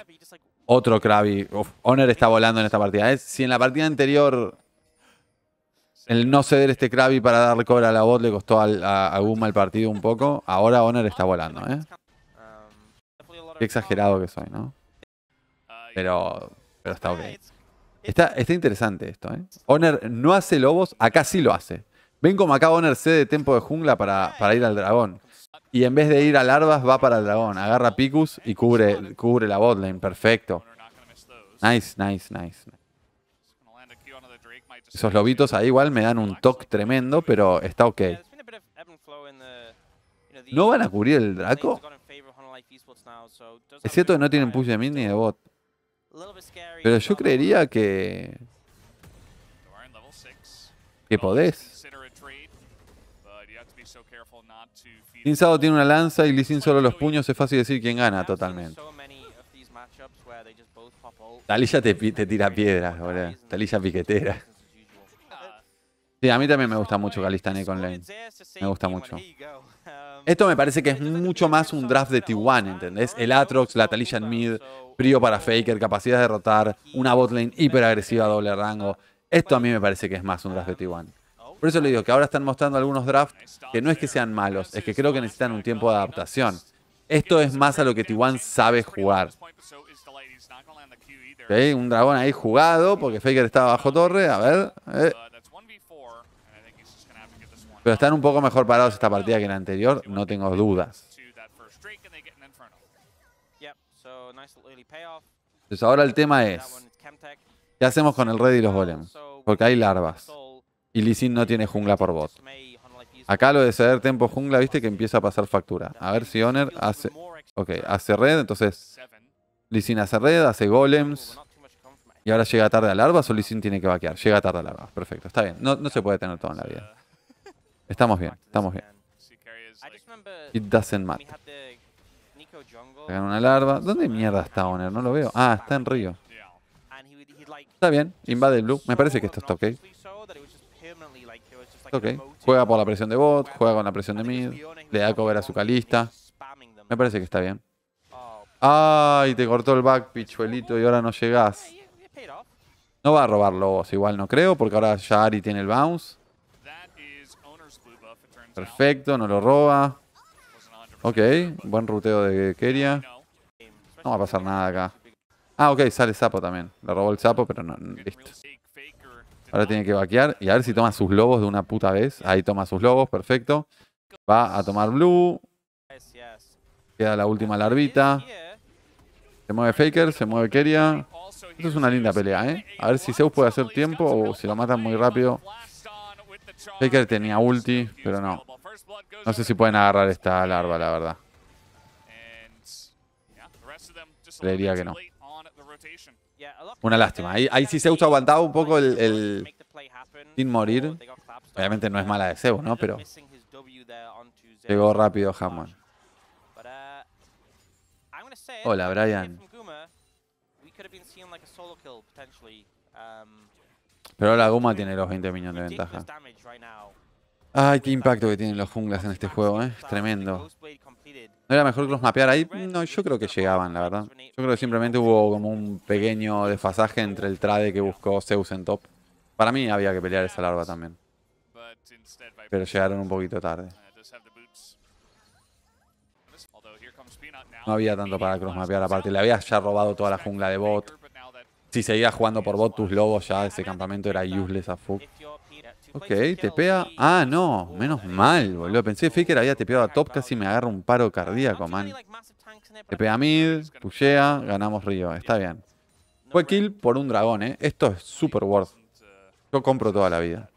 Otro Krabi. Honor está volando en esta partida. si en la partida anterior el no ceder este Krabby para dar cobra a la bot le costó a, a Guma el partido un poco, ahora Honor está volando. ¿eh? Qué exagerado que soy, ¿no? Pero, pero está ok. Está, está interesante esto. ¿eh? Honor no hace lobos, acá sí lo hace. Ven como acá Bonner cede de tempo de jungla para, ir al dragón. Y en vez de ir a larvas, va para el dragón. Agarra Picus y cubre, cubre la botlane. Perfecto. Nice, nice, nice. Esos lobitos ahí igual me dan un toque tremendo, pero está ok. ¿No van a cubrir el Draco? Es cierto que no tienen push de mid ni de bot. Pero yo creería que... Que podés. Linsado tiene una lanza y Lee Sin solo los puños, es fácil decir quién gana totalmente. Talilla te, tira piedras, Talilla piquetera. Sí, a mí también me gusta mucho Calistane con Lane. Me gusta mucho. Esto me parece que es mucho más un draft de T1, ¿entendés? El Atrox, la Talilla en mid, Prio para Faker, capacidad de derrotar, una botlane hiper agresiva a doble rango. Esto a mí me parece que es más un draft de T1. Por eso le digo que ahora están mostrando algunos drafts que no es que sean malos, es que creo que necesitan un tiempo de adaptación. Esto es más a lo que T1 sabe jugar. un dragón ahí jugado porque Faker estaba bajo torre. A ver. Eh. Pero están un poco mejor parados esta partida que en la anterior, no tengo dudas. Entonces ahora el tema es, ¿qué hacemos con el red y los um, golems? Porque hay larvas. Y Lee no tiene jungla por bot. Acá lo de ceder tiempo jungla, viste que empieza a pasar factura. A ver si Honor hace... Ok, hace red, entonces... Lee hace red, hace golems. Y ahora llega tarde a larvas o Lee tiene que vaquear. Llega tarde a larvas, perfecto. Está bien, no, se puede tener todo en la vida. Estamos bien, estamos bien. It doesn't matter. en una larva. ¿Dónde mierda está Honor? No lo veo. Ah, está en Río. Está bien, invade el blue. Me parece que esto está ok. Juega por la presión de bot, juega con la presión de mid, le da cover a su calista. Me parece que está bien. Ay, te cortó el back, pichuelito, y ahora no llegás. No va a robar lobos, igual no creo, porque ahora ya Ari tiene el bounce. Perfecto, no lo roba. Ok, buen ruteo de Keria. No va a pasar nada acá. Ah, ok, sale Sapo también. Le robó el Sapo, pero no, listo. Ahora tiene que vaquear y a ver si toma sus lobos de una puta vez. Ahí toma sus lobos, perfecto. Va a tomar blue. Queda la última larvita. Se mueve Faker, se mueve Keria. Esto es una linda pelea, ¿eh? A ver si Zeus puede hacer tiempo o si lo matan muy rápido. Faker tenía ulti, pero no. No sé si pueden agarrar esta larva, la verdad. diría que no. Una lástima. Ahí, sí se ha aguantado un poco el, sin morir. Obviamente no es mala de Zeus, ¿no? Pero llegó rápido Hammond. Hola, Brian. Pero la Guma tiene los 20 millones de ventaja. Ay, qué impacto que tienen los junglas en este juego, ¿eh? Es tremendo era mejor que mapear ahí? No, yo creo que llegaban, la verdad. Yo creo que simplemente hubo como un pequeño desfasaje entre el trade que buscó Zeus en top. Para mí había que pelear esa larva también. Pero llegaron un poquito tarde. No había tanto para crossmapear aparte. Le había ya robado toda la jungla de bot. Si seguía jugando por bot, tus lobos ya ese campamento era useless a fuck. Ok, tepea. Ah, no, menos mal, boludo. Pensé que Faker había tepeado a top, casi me agarra un paro cardíaco, man. Tepea mid, pushea, ganamos Río, está bien. Fue kill por un dragón, eh. Esto es super worth. Uh, yo compro toda la vida.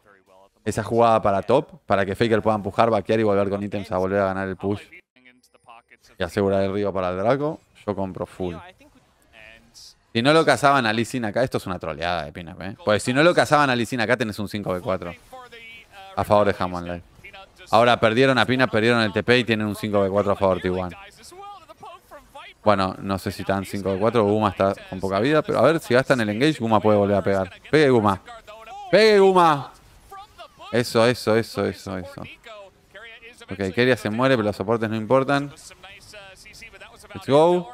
Esa jugada para top, para que Faker pueda empujar, vaquear y volver con ítems a volver a ganar el push. Y asegurar el Río para el Draco, yo compro full. Si no lo cazaban a Lee acá, esto es una troleada de Pina ¿eh? Pues si no lo cazaban a Lee acá, tenés un 5v4. A favor de Hammond Ahora perdieron a Pina, perdieron el TP y tienen un 5v4 a favor de t Bueno, no sé si están 5v4. Guma está con poca vida, pero a ver si gastan el engage, Guma puede volver a pegar. Pegue Guma. Pegue Guma. Eso, eso, eso, eso, eso. Ok, Keria se muere, pero los soportes no importan. Let's go.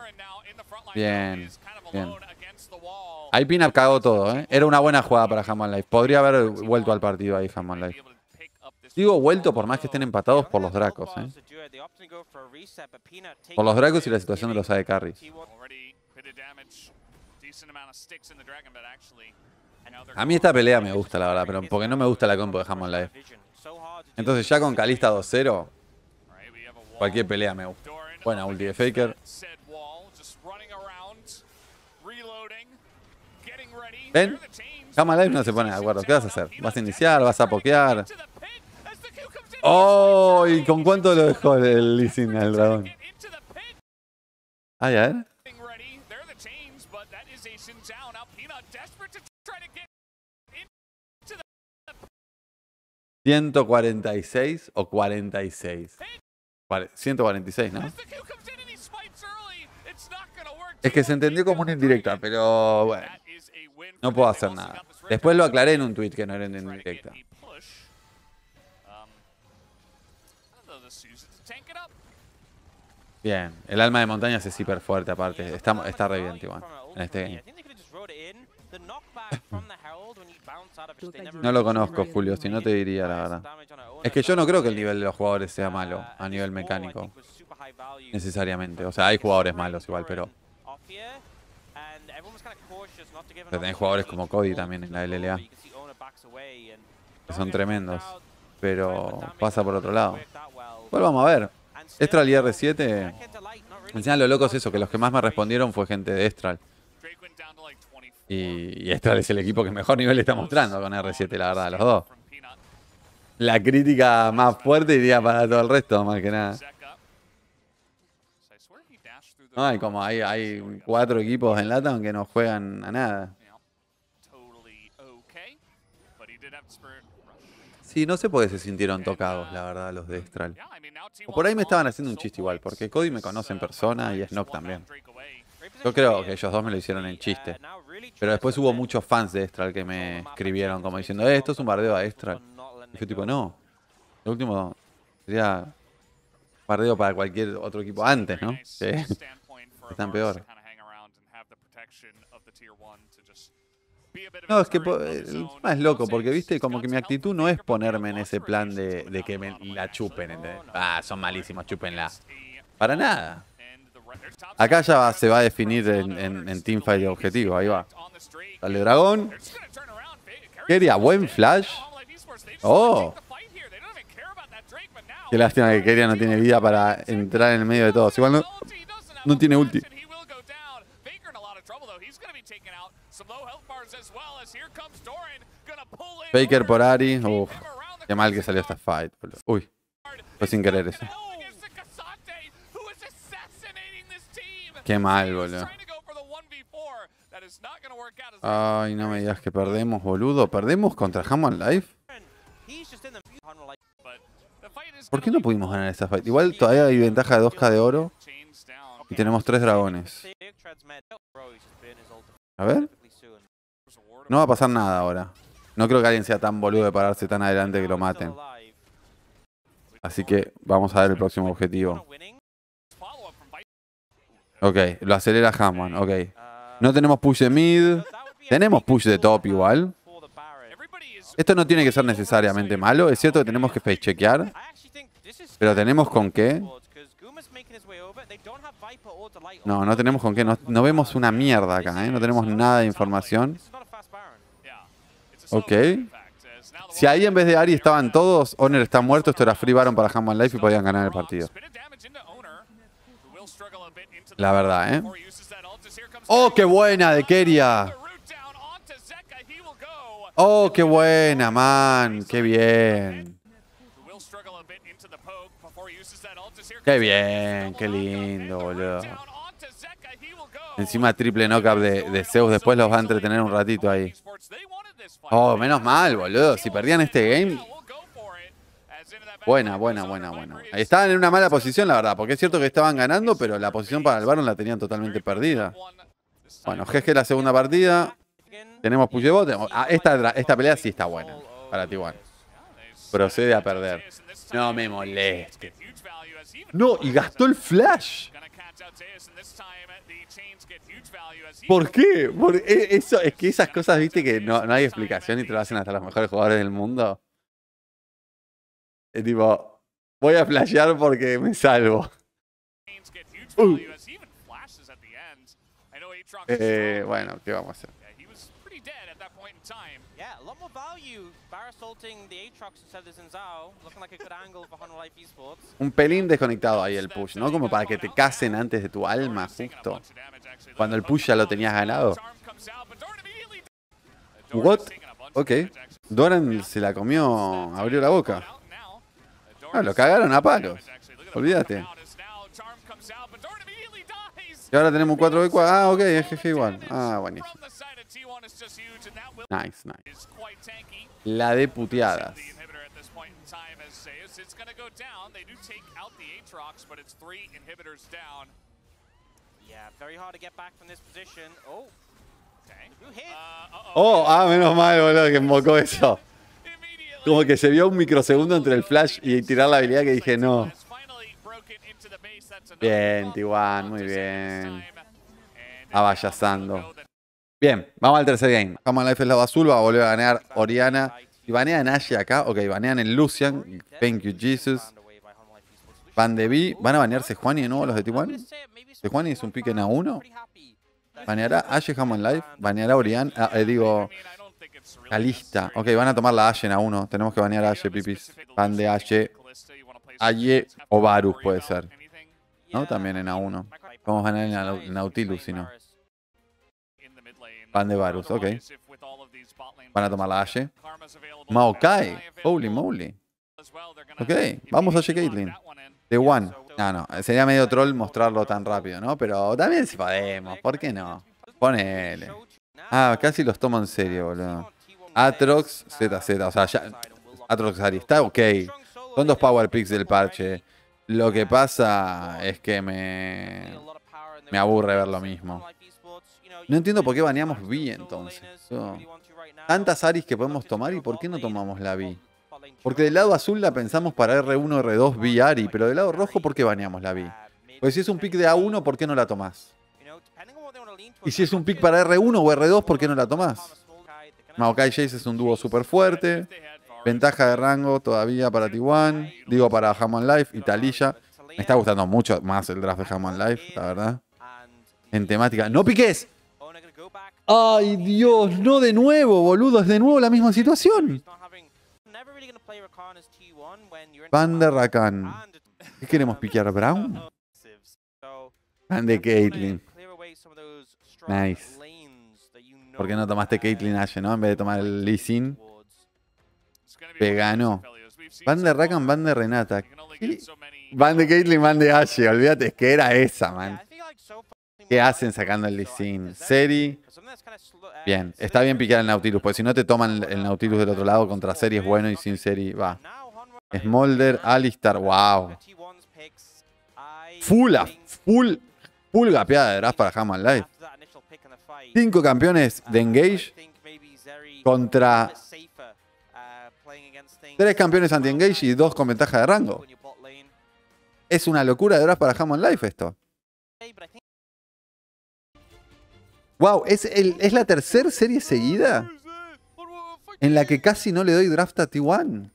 Bien. Bien. Ahí Pinap cagó todo, ¿eh? Era una buena jugada para Hammond Life. Podría haber vuelto al partido ahí Hammond Life. Digo vuelto por más que estén empatados por los Dracos, ¿eh? Por los Dracos y la situación de los AD e Carries. A mí esta pelea me gusta, la verdad, pero porque no me gusta la compo de Hammond Life. Entonces ya con Calista 2-0, cualquier pelea me gusta. Buena ulti de Faker. ¿Ven? Kamalife no se pone de acuerdo. ¿Qué vas a hacer? ¿Vas a iniciar? ¿Vas a pokear? ¡Oh! ¿Y con cuánto lo dejó el leasing al dragón? Ah, ya, ¿eh? ¿146 o 46? 146, ¿no? Es que se entendió como una indirecta, pero bueno. No puedo hacer nada. Después lo aclaré en un tweet que no era en directa. Bien, el alma de montañas es súper fuerte aparte. Está, está re bien, este No lo conozco, Julio, si no te diría la verdad. Es que yo no creo que el nivel de los jugadores sea malo a nivel mecánico. Necesariamente. O sea, hay jugadores malos igual, pero... Pero tenés jugadores como Cody también en la LLA. Que son tremendos. Pero pasa por otro lado. Bueno, pues vamos a ver. Estral y R7. enseñan lo locos eso, que los que más me respondieron fue gente de Estral. Y, y Estral es el equipo que mejor nivel está mostrando con R7, la verdad, los dos. La crítica más fuerte iría para todo el resto, más que nada. No, hay como hay, cuatro equipos en LATAM que no juegan a nada. Sí, no sé por qué se sintieron tocados, la verdad, los de Estral. O por ahí me estaban haciendo un chiste igual, porque Cody me conoce en persona y Snob también. Yo creo que ellos dos me lo hicieron en chiste. Pero después hubo muchos fans de Estral que me escribieron como diciendo, eh, esto es un bardeo a Estral. Y yo tipo, no. El último sería bardeo para cualquier otro equipo antes, ¿no? Sí. Están peor. No, es que eh, es loco, porque viste, como que mi actitud no es ponerme en ese plan de, que me la chupen, Ah, son malísimos, chupenla. Para nada. Acá ya se va a definir en, teamfight objetivo, ahí va. Dale dragón. Quería buen flash. Oh. Qué lástima que Keria no tiene vida para entrar en el medio de todos. Igual no, no tiene ulti. Faker por Ari. Uf, qué mal que salió esta fight. Boludo. Uy, fue sin querer eso. Qué mal, boludo. Ay, no me digas que perdemos, boludo. ¿Perdemos contra Hammond Life? ¿Por qué no pudimos ganar esta fight? Igual todavía hay ventaja de 2k de oro. Y tenemos tres dragones. A ver. No va a pasar nada ahora. No creo que alguien sea tan boludo de pararse tan adelante que lo maten. Así que vamos a ver el próximo objetivo. Ok, lo acelera Hammond, ok. Uh, no tenemos push de mid. Tenemos push de top igual. Esto no tiene que ser necesariamente malo. Es cierto que tenemos que face chequear. Pero tenemos con qué. No, no tenemos con qué. No, vemos una mierda acá, ¿eh? No tenemos nada de información. Ok. Si ahí en vez de Ari estaban todos, Honor está muerto, esto era Free Baron para Hammond Life y podían ganar el partido. La verdad, ¿eh? ¡Oh, qué buena de Keria! ¡Oh, qué buena, man! ¡Qué bien! Qué bien, qué lindo, boludo. Encima triple knockup de, de Zeus. Después los va a entretener un ratito ahí. Oh, menos mal, boludo. Si perdían este game, Buena, buena, buena, buena. Estaban en una mala posición, la verdad, porque es cierto que estaban ganando, pero la posición para el la tenían totalmente perdida. Bueno, jeje la segunda partida. Tenemos Puyebot. Ah, esta, esta pelea sí está buena para Tijuana. Procede a perder. No me moleste. No, y gastó el flash. ¿Por qué? Por e, eso, es que esas cosas, viste, que no, hay explicación y te lo hacen hasta los mejores jugadores del mundo. Es tipo, voy a flashear porque me salvo. Uh. Eh, bueno, ¿qué vamos a hacer? Un pelín desconectado ahí el push, ¿no? Como para que te casen antes de tu alma, justo. Cuando el push ya lo tenías ganado. What? Ok. Doran se la comió, abrió la boca. Ah, lo cagaron a palos. Olvídate. Y ahora tenemos 4 v 4 Ah, ok, es jefe igual. Ah, buenísimo. Nice, nice la de puteadas. Oh, ah, menos mal, boludo, que invocó eso. Como que se vio un microsegundo entre el flash y tirar la habilidad que dije no. Bien, Tiwan, muy bien. Avallazando. Bien, vamos al tercer game. Vamos Life es la azul, va a volver a ganar Oriana. Y banean Ashe acá. Ok, banean el Lucian. Thank you, Jesus. Van de B. ¿Van a banearse Juani de nuevo los de Tijuana? ¿De Juani es un pique en A1? ¿Baneará Ashe Hammond Life? ¿Baneará Oriana? Ah, eh, digo, lista. Ok, van a tomar la Ashe en A1. Tenemos que banear a Ashe, pipis. Van de Ashe. Aye o Varus puede ser. ¿No? También en A1. Vamos a ganar en Nautilus, si no. Van de Varus, ok. Van a tomar la Ashe. Maokai. Holy moly. Ok, vamos a Ashe Caitlyn. The One. ah no. Sería medio troll mostrarlo tan rápido, ¿no? Pero también si podemos, ¿por qué no? Ponele. Ah, casi los tomo en serio, boludo. Atrox, ZZ. O sea, ya. Atrox está ok. Son dos power picks del parche. Lo que pasa es que me. Me aburre ver lo mismo. No entiendo por qué baneamos B entonces. Tantas Aries que podemos tomar y por qué no tomamos la B. Porque del lado azul la pensamos para R1, R2, B, Ari, pero del lado rojo, ¿por qué baneamos la B? Pues si es un pick de A1, ¿por qué no la tomás? Y si es un pick para R1 o R2, ¿por qué no la tomás? Maokai Jace es un dúo súper fuerte. Ventaja de rango todavía para Tiwan. Digo, para Hammond Life y Talilla. Me está gustando mucho más el draft de Hammond Life, la verdad. En temática. ¡No piques! Ay Dios, no de nuevo, boludo, es de nuevo la misma situación. Van de Rakan. ¿Qué queremos piquear? ¿Brown? Van de Caitlyn. Nice. ¿Por qué no tomaste Caitlyn Ashe, no? En vez de tomar el Lee Sin. Vegano. Van de Rakan, van de Renata. Van de Caitlyn, van de Ashe. Olvídate, es que era esa, man. ¿Qué hacen sacando el Sin? serie? Bien, está bien piquear el Nautilus, porque si no te toman el Nautilus del otro lado, contra Seri es bueno y sin serie va. Smolder, Alistar, wow. Full, full, full gapeada de draft para Hammond Life. Cinco campeones de Engage contra tres campeones anti-Engage y dos con ventaja de rango. Es una locura de draft para Hammond Life esto. Wow, es, la tercera serie seguida en la que casi no le doy draft a t Tercera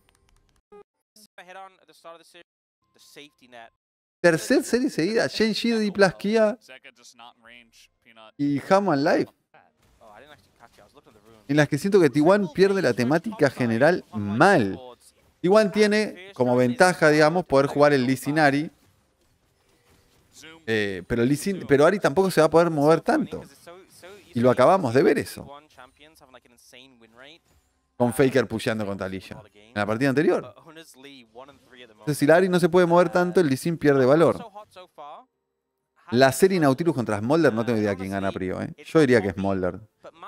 Tercer serie seguida, Shen chi de y Haman Life. En las que siento que t pierde la temática general mal. t tiene como ventaja, digamos, poder jugar el eh, pero, Lee pero Ari tampoco se va a poder mover tanto. Y lo acabamos de ver eso. Con Faker pusheando con Talilla. En la partida anterior. Entonces, si Larry no se puede mover tanto, el Lissin pierde valor. La serie Nautilus contra Smolder, no tengo idea quién gana Prio, ¿eh? Yo diría que es Smolder.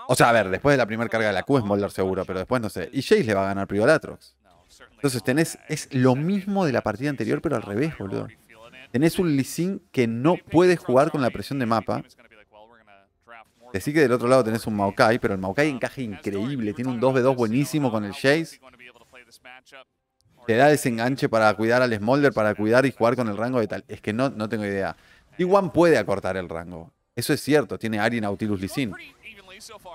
O sea, a ver, después de la primera carga de la Q, es Smolder seguro, pero después no sé. Y Jace le va a ganar Prio a Latrox. Entonces tenés, es lo mismo de la partida anterior, pero al revés, boludo. Tenés un Lee que no puede jugar con la presión de mapa. Decí que del otro lado tenés un Maokai, pero el Maokai um, encaja increíble. Tiene un 2v2 buenísimo con el Chase Te da desenganche para cuidar al Smolder, para cuidar y jugar con el rango de tal. Es que no, no tengo idea. Juan puede acortar el rango. Eso es cierto, tiene Ari Nautilus Lisin.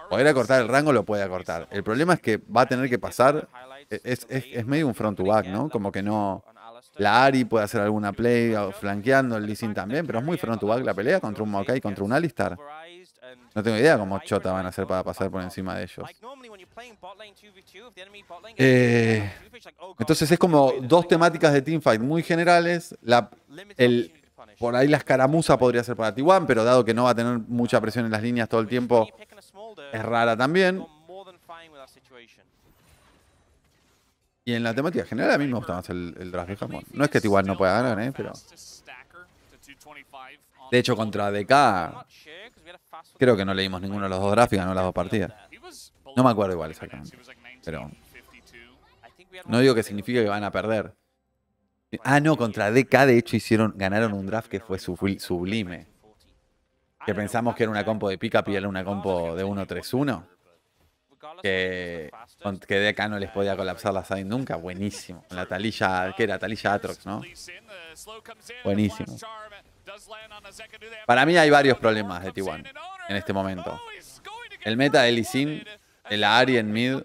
Poder acortar el rango lo puede acortar. El problema es que va a tener que pasar. Es, medio un front to back, ¿no? Como que no. La Ari puede hacer alguna play flanqueando, el Lisin también, pero es muy front to back la pelea contra un Maokai, contra un Alistar. No tengo idea cómo chota van a hacer para pasar por encima de ellos. Eh, oh, entonces es como dos temáticas de teamfight muy generales. La, el, por ahí la escaramuza podría ser para t pero dado que no va a tener mucha presión en las líneas todo el tiempo, es rara también. Y en la temática general a mí me gusta más el, draft de Jamón. No es que t no pueda ganar, ¿eh? pero de hecho, contra DK, creo que no leímos ninguno de los dos drafts Y ganó las dos partidas. No me acuerdo igual exactamente. Pero no digo que signifique que van a perder. Ah, no, contra DK de hecho hicieron, ganaron un draft que fue sublime. Que pensamos que era una compo de pick-up y era una compo de 1-3-1. Que, que DK no les podía colapsar la side nunca. Buenísimo. La talilla, que era? Talilla Atrox, ¿no? Buenísimo. Para mí hay varios problemas de t en este momento. El meta de Lee el Ari en mid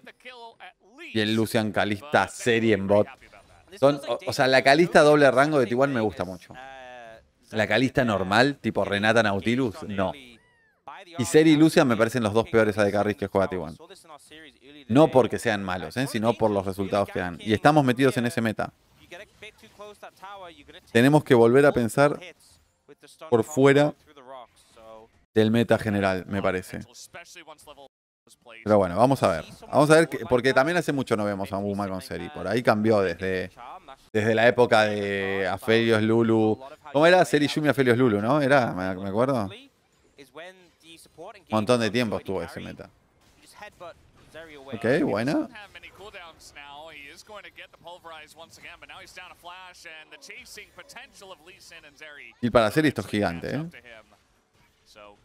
y el Lucian Calista serie en bot. o, sea, la Calista doble rango de t me gusta mucho. La Calista normal, tipo Renata Nautilus, no. Y Seri y Lucian me parecen los dos peores AD carries que juega t No porque sean malos, ¿eh? sino por los resultados que dan. Y estamos metidos en ese meta. Tenemos que volver a pensar por fuera del meta general, me um, parece. Pero bueno, vamos a ver. Vamos a ver, porque también hace mucho no vemos a Uma con Seri. Por ahí cambió desde, desde la época de Afelios Lulu. ¿Cómo era Seri Yumi Afelios Lulu, no? Era, me acuerdo. Un montón de tiempo estuvo ese meta. Ok, bueno y para Seri esto es gigante,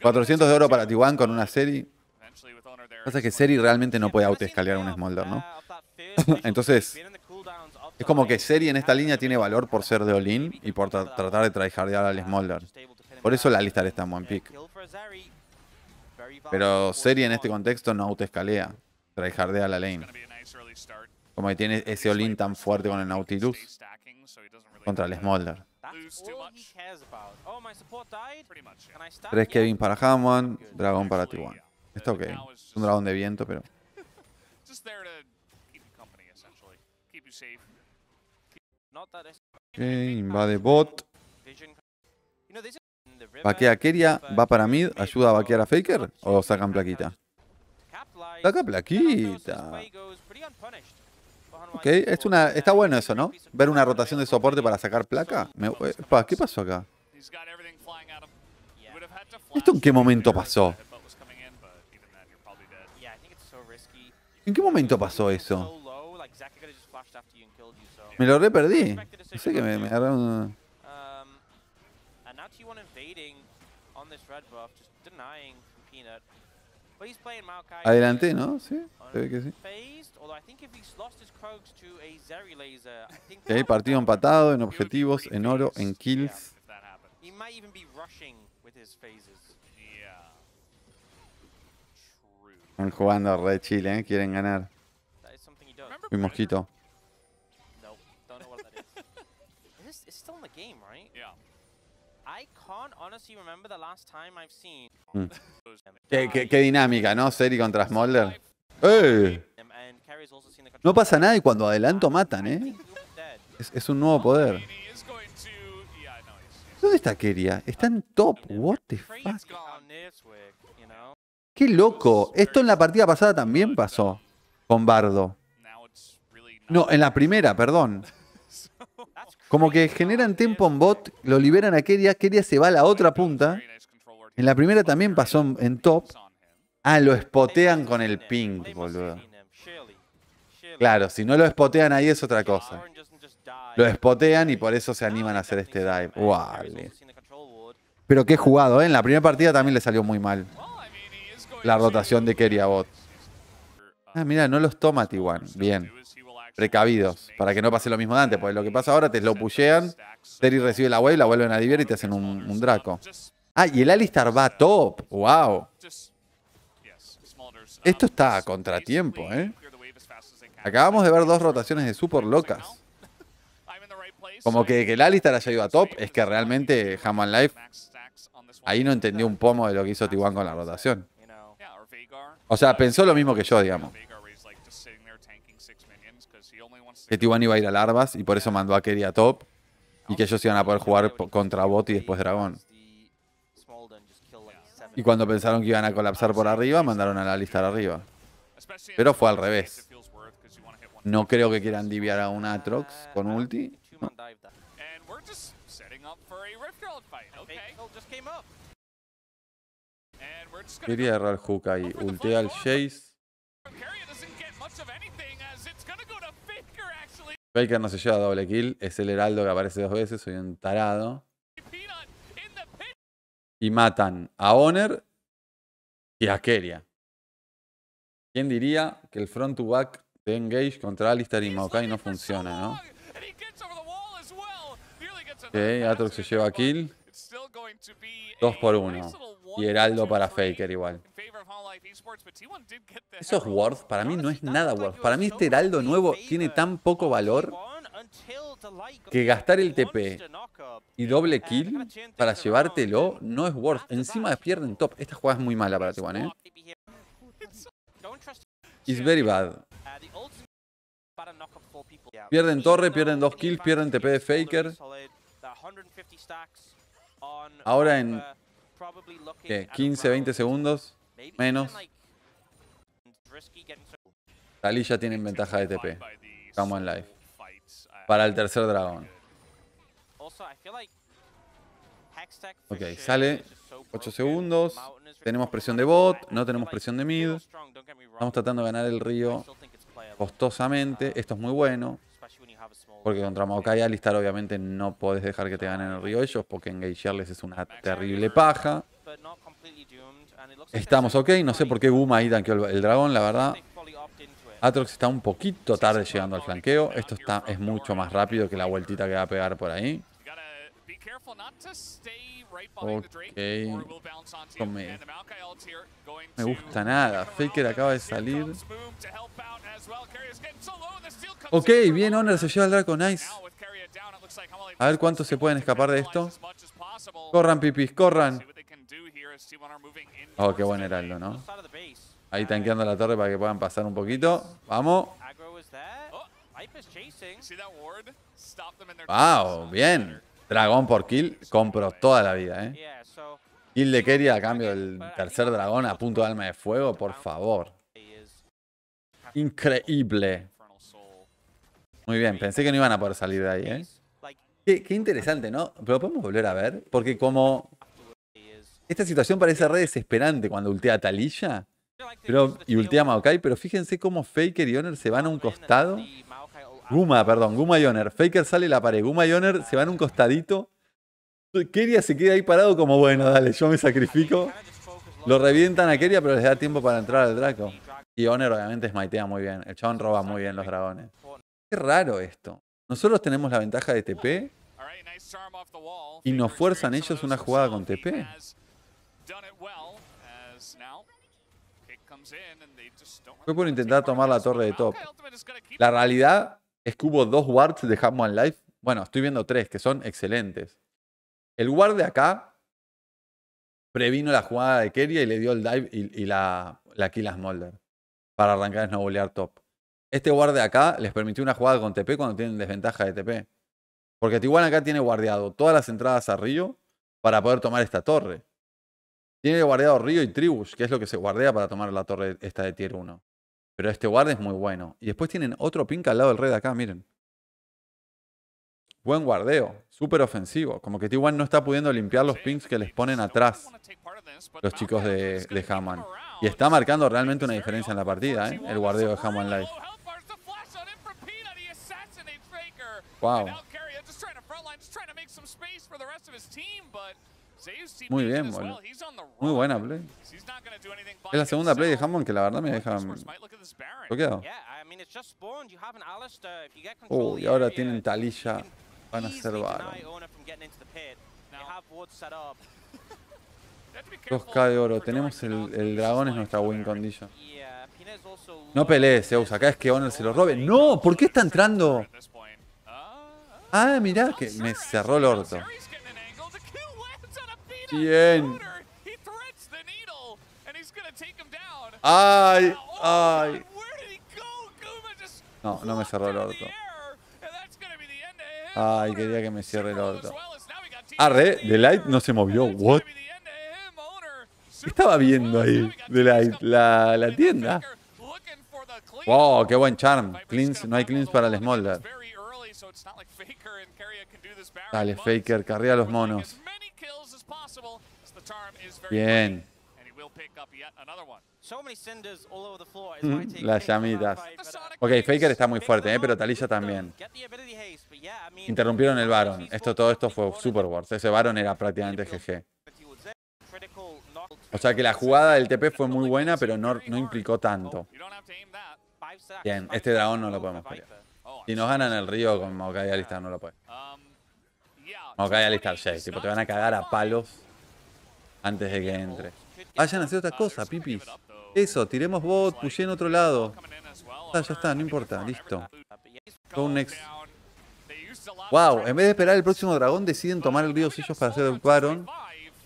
400 ¿eh? de oro para Tiwan con una Seri. Pasa que Seri realmente no puede a un Smolder, ¿no? Entonces, es como que Seri en esta línea tiene valor por ser de Olin y por tratar de tryhardear al Smolder. Por eso la lista está en buen pick. Pero Seri en este contexto no autoescalea, tryhardea la lane. Como que tiene ese olín tan fuerte con el Nautilus contra el Smolder. Oh, Tres Kevin para Hamwan, dragón para t Está ok. Es un dragón de viento, pero... Ok, invade bot. Vaquea Keria, va para mid, ayuda a vaquear a Faker o sacan plaquita. Saca plaquita. Ok, está bueno eso, ¿no? Ver una rotación de soporte para sacar placa. ¿Qué pasó acá? ¿Esto en qué momento pasó? ¿En qué momento pasó eso? Me lo reperdí perdí. No sé que me, agarraron... Peanut. Adelante, ¿no? Sí, se ve que sí. hay partido empatado en objetivos, en oro, en kills. Están jugando red chile, ¿eh? quieren ganar. Y mosquito qué, dinámica, ¿no? Seri contra Smolder. ¡Eh! No pasa nada y cuando adelanto matan, ¿eh? Es, un nuevo poder. ¿Dónde está Keria? Está en top. Qué loco. Esto en la partida pasada también pasó con Bardo. No, en la primera, perdón. Como que generan tempo en bot, lo liberan a Keria, Keria se va a la otra punta. En la primera también pasó en top. Ah, lo spotean con el ping, boludo. Claro, si no lo spotean ahí es otra cosa. Lo spotean y por eso se animan a hacer este dive. Pero qué jugado, ¿eh? En la primera partida también le salió muy mal. La rotación de Keria Bot. Ah, mira, no los toma Tiwan. Bien precavidos para que no pase lo mismo de antes. Porque lo que pasa ahora te lo pushean, Terry recibe la wave, la vuelven a diviar y te hacen un, Draco. Ah, y el Alistar va top. ¡Wow! Esto está a contratiempo, ¿eh? Acabamos de ver dos rotaciones de super locas. Como que, el Alistar haya ido a top es que realmente Hammond Life ahí no entendió un pomo de lo que hizo Tiwan con la rotación. O sea, pensó lo mismo que yo, digamos que T1 iba a ir a larvas y por eso mandó a Kerry a top y que ellos iban a poder jugar contra bot y después dragón. Y cuando pensaron que iban a colapsar por arriba, mandaron a la lista de arriba. Pero fue al revés. No creo que quieran diviar a un Atrox con ulti. Quería errar Hook ahí. Ultea al Chase. Faker no se lleva doble kill. Es el heraldo que aparece dos veces. Soy un tarado. Y matan a Honor y a Keria. ¿Quién diría que el front to back de Engage contra Alistair y Maokai no funciona, no? Ok, Atrox se lleva kill. Dos por uno. Y Heraldo para Faker igual. Eso es worth. Para mí no es nada worth. Para mí este Heraldo nuevo tiene tan poco valor que gastar el TP y doble kill para llevártelo no es worth. Encima pierden top. Esta jugada es muy mala para T1, ¿eh? very bad. Pierden torre, pierden dos kills, pierden TP de Faker. Ahora en 15, uh, 20 segundos, menos. Talí ya tiene ventaja de TP. Come en live uh, Para el tercer dragón. Ok, sale 8 segundos. Tenemos presión de bot, no tenemos presión de mid. Estamos tratando de ganar el río costosamente. Uh, Esto es muy bueno. Porque contra Maokai Alistar obviamente no podés dejar que te ganen el río ellos porque engagearles es una terrible paja. Estamos ok, no sé por qué Guma ahí tanqueó el, dragón, la verdad. Atrox está un poquito tarde llegando al flanqueo. Esto está, es mucho más rápido que la vueltita que va a pegar por ahí. Ok. me, me gusta nada. Faker acaba de salir. Ok, bien Honor se lleva al Draco. Nice. A ver cuántos se pueden escapar de esto. Corran, pipis, corran. Oh, qué buen heraldo, ¿no? Ahí tanqueando la torre para que puedan pasar un poquito. Vamos. Oh. Wow, bien. Dragón por kill, compro toda la vida, ¿eh? Kill de Kerry a cambio del tercer dragón a punto de alma de fuego, por favor. Increíble. Muy bien, pensé que no iban a poder salir de ahí, ¿eh? Qué, interesante, ¿no? Pero podemos volver a ver, porque como... Esta situación parece re desesperante cuando ultea a Talilla pero, y ultea Maokai, pero fíjense cómo Faker y Honor se van a un costado Guma, perdón, Guma y Faker sale la pared. Guma y Honor se van un costadito. Keria se queda ahí parado como, bueno, dale, yo me sacrifico. Lo revientan a Keria, pero les da tiempo para entrar al Draco. Y Honor obviamente smitea muy bien. El chabón roba muy bien los dragones. Qué raro esto. Nosotros tenemos la ventaja de TP. Y nos fuerzan ellos una jugada con TP. Fue por intentar tomar la torre de top. La realidad es que hubo dos wards de Hammond Life. Bueno, estoy viendo tres que son excelentes. El guard de acá previno la jugada de Keria y le dio el dive y, la, kill a Smolder para arrancar el snowbolear top. Este guard de acá les permitió una jugada con TP cuando tienen desventaja de TP. Porque Tijuana acá tiene guardeado todas las entradas a Río para poder tomar esta torre. Tiene guardeado Río y Tribush, que es lo que se guardea para tomar la torre esta de tier 1. Pero este guard es muy bueno. Y después tienen otro pink al lado del red acá, miren. Buen guardeo, súper ofensivo. Como que T1 no está pudiendo limpiar los pinks que les ponen atrás los chicos de, de Hammond. Y está marcando realmente una diferencia en la partida, ¿eh? el guardeo de Hammond Live. Wow. Muy bien, boludo. Muy buena play. Es la segunda play de Hammond que la verdad me deja bloqueado. Oh, y ahora tienen Talilla. Van a ser bar 2K de oro. Tenemos el, dragón, es nuestra win condition. No pelees, usa, Acá es que Honor se lo robe. ¡No! ¿Por qué está entrando? Ah, mirá uh, que oh, me cerró el orto. Bien. Ay, ay. No, no me cerró el orto. Ay, quería que me cierre el orto. Ah, The Light no se movió. What? ¿Qué estaba viendo ahí? The Light, la, tienda. Wow, qué buen charm. Cleans, no hay cleans para el Smolder. Dale, Faker, carrea a los monos. Bien. Las llamitas. Uh, ok, Faker está muy fuerte, eh, pero Talisa también. Interrumpieron el Baron. Esto, todo esto fue super worth. Ese Baron era prácticamente GG. O sea que la jugada del TP fue muy buena, pero no, implicó tanto. Oh, Bien, este dragón no lo podemos pelear. Oh, si nos ganan el río con Maokai Alistar, no lo puede. Maokai um, Alistar tipo, te van a cagar a palos antes de que entre. Hayan hacer otra cosa, pipis. Eso, tiremos bot, pushé en otro lado. Ah, ya está, no importa, listo. Go next. Wow, en vez de esperar el próximo dragón, deciden tomar el río Sillos para hacer el Baron.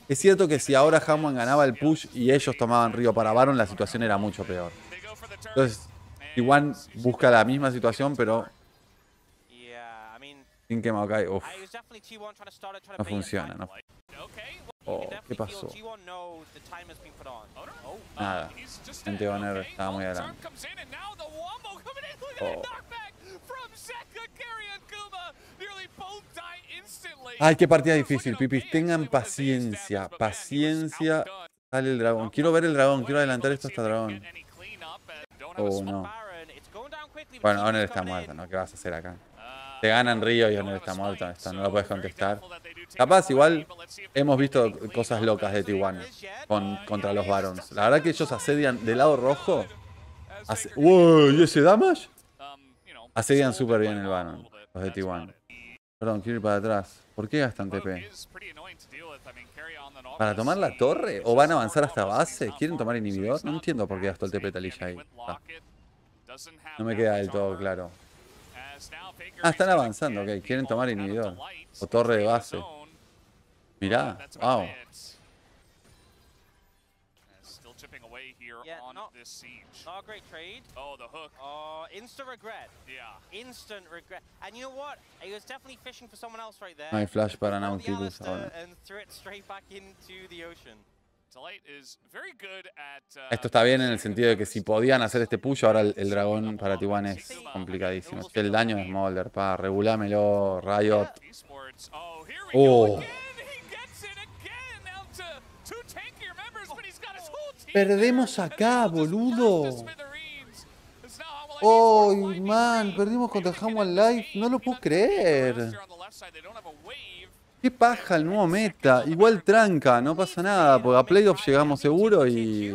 Es cierto que si ahora Hammond ganaba el push y ellos tomaban río para Baron, la situación era mucho peor. Entonces, Iwan busca la misma situación, pero sin que Maokai, uff, no funciona, no funciona. Oh, ¿qué pasó? Nada. honor estaba muy adelante. Oh. Oh. Ay, qué partida difícil, pipis. Tengan paciencia. Paciencia. Sale el dragón. Quiero ver el dragón. Quiero adelantar esto hasta dragón. Oh, oh, no. Bueno, Honor está muerto, ¿no? ¿Qué vas a hacer acá? Te ganan Río y no está muerto, no lo puedes contestar. Capaz, igual hemos visto cosas locas de Tijuana con, contra los Barons. La verdad que ellos asedian del lado rojo. Uy, ¿Y ese damage? Asedian súper bien el Baron, los de Tijuana. Perdón, quiero ir para atrás. ¿Por qué gastan TP? ¿Para tomar la torre? ¿O van a avanzar hasta base? ¿Quieren tomar inhibidor? No entiendo por qué gastó el TP Talilla ahí. No me queda del todo claro. Ah, están avanzando, ok. Quieren tomar inhibidor. O torre de base. Mirá, wow. Yeah, not, not a great trade. Oh, the hook. Oh, instant regret. Yeah. Instant regret. And you know what? He was definitely fishing for someone else right there. My ah, flash para this uh, ahora. And threw it straight back into the ocean. Uh, Esto está bien en el sentido de que si podían hacer este push, ahora el, dragón para Tiwan es complicadísimo. El daño es Molder, pa, regulámelo, Riot. Oh. oh. Perdemos acá, boludo. Oh, man, perdimos contra Hamwell Life. No lo puedo creer. Qué paja el nuevo meta. Igual tranca, no pasa nada. Porque a playoffs llegamos seguro y...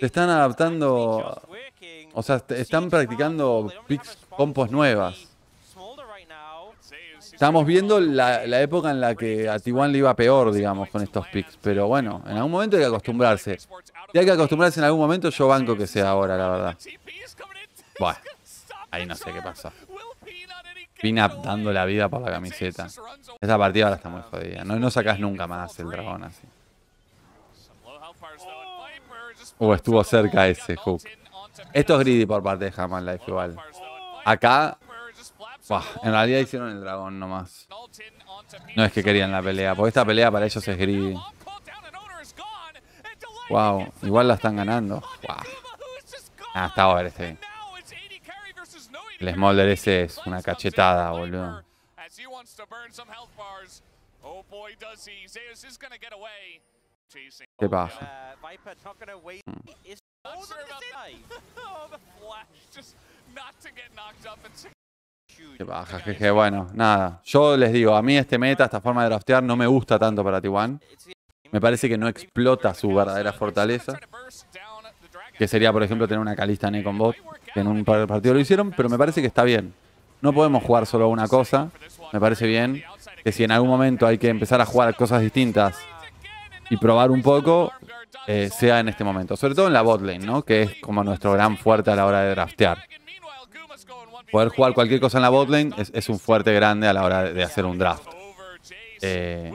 Se están adaptando... O sea, están practicando picks, compos nuevas. Estamos viendo la, época en la que a Tijuana le iba peor, digamos, con estos picks. Pero bueno, en algún momento hay que acostumbrarse. Si hay que acostumbrarse en algún momento, yo banco que sea ahora, la verdad. Bueno, ahí no sé qué pasa. Vina dando la vida por la camiseta. Esta partida ahora está muy jodida. No, no sacas nunca más el dragón así. Uh, estuvo cerca ese hook. Esto es greedy por parte de Hammond Life igual. Acá, en realidad hicieron el dragón nomás. No es que querían la pelea, porque esta pelea para ellos es greedy. Wow, igual la están ganando. Ah, está over este. El Smolder ese es una cachetada, boludo. Oh, Qué baja. Uh, mm. oh, Qué baja, jeje. Bueno, nada. Yo les digo, a mí este meta, esta forma de draftear, no me gusta tanto para T1. Me parece que no explota su verdadera fortaleza. Que sería, por ejemplo, tener una Calista Necon Bot en un partido lo hicieron, pero me parece que está bien. No podemos jugar solo una cosa, me parece bien que si en algún momento hay que empezar a jugar cosas distintas y probar un poco, eh, sea en este momento. Sobre todo en la botlane, ¿no? Que es como nuestro gran fuerte a la hora de draftear. Poder jugar cualquier cosa en la botlane es, un fuerte grande a la hora de hacer un draft. Eh,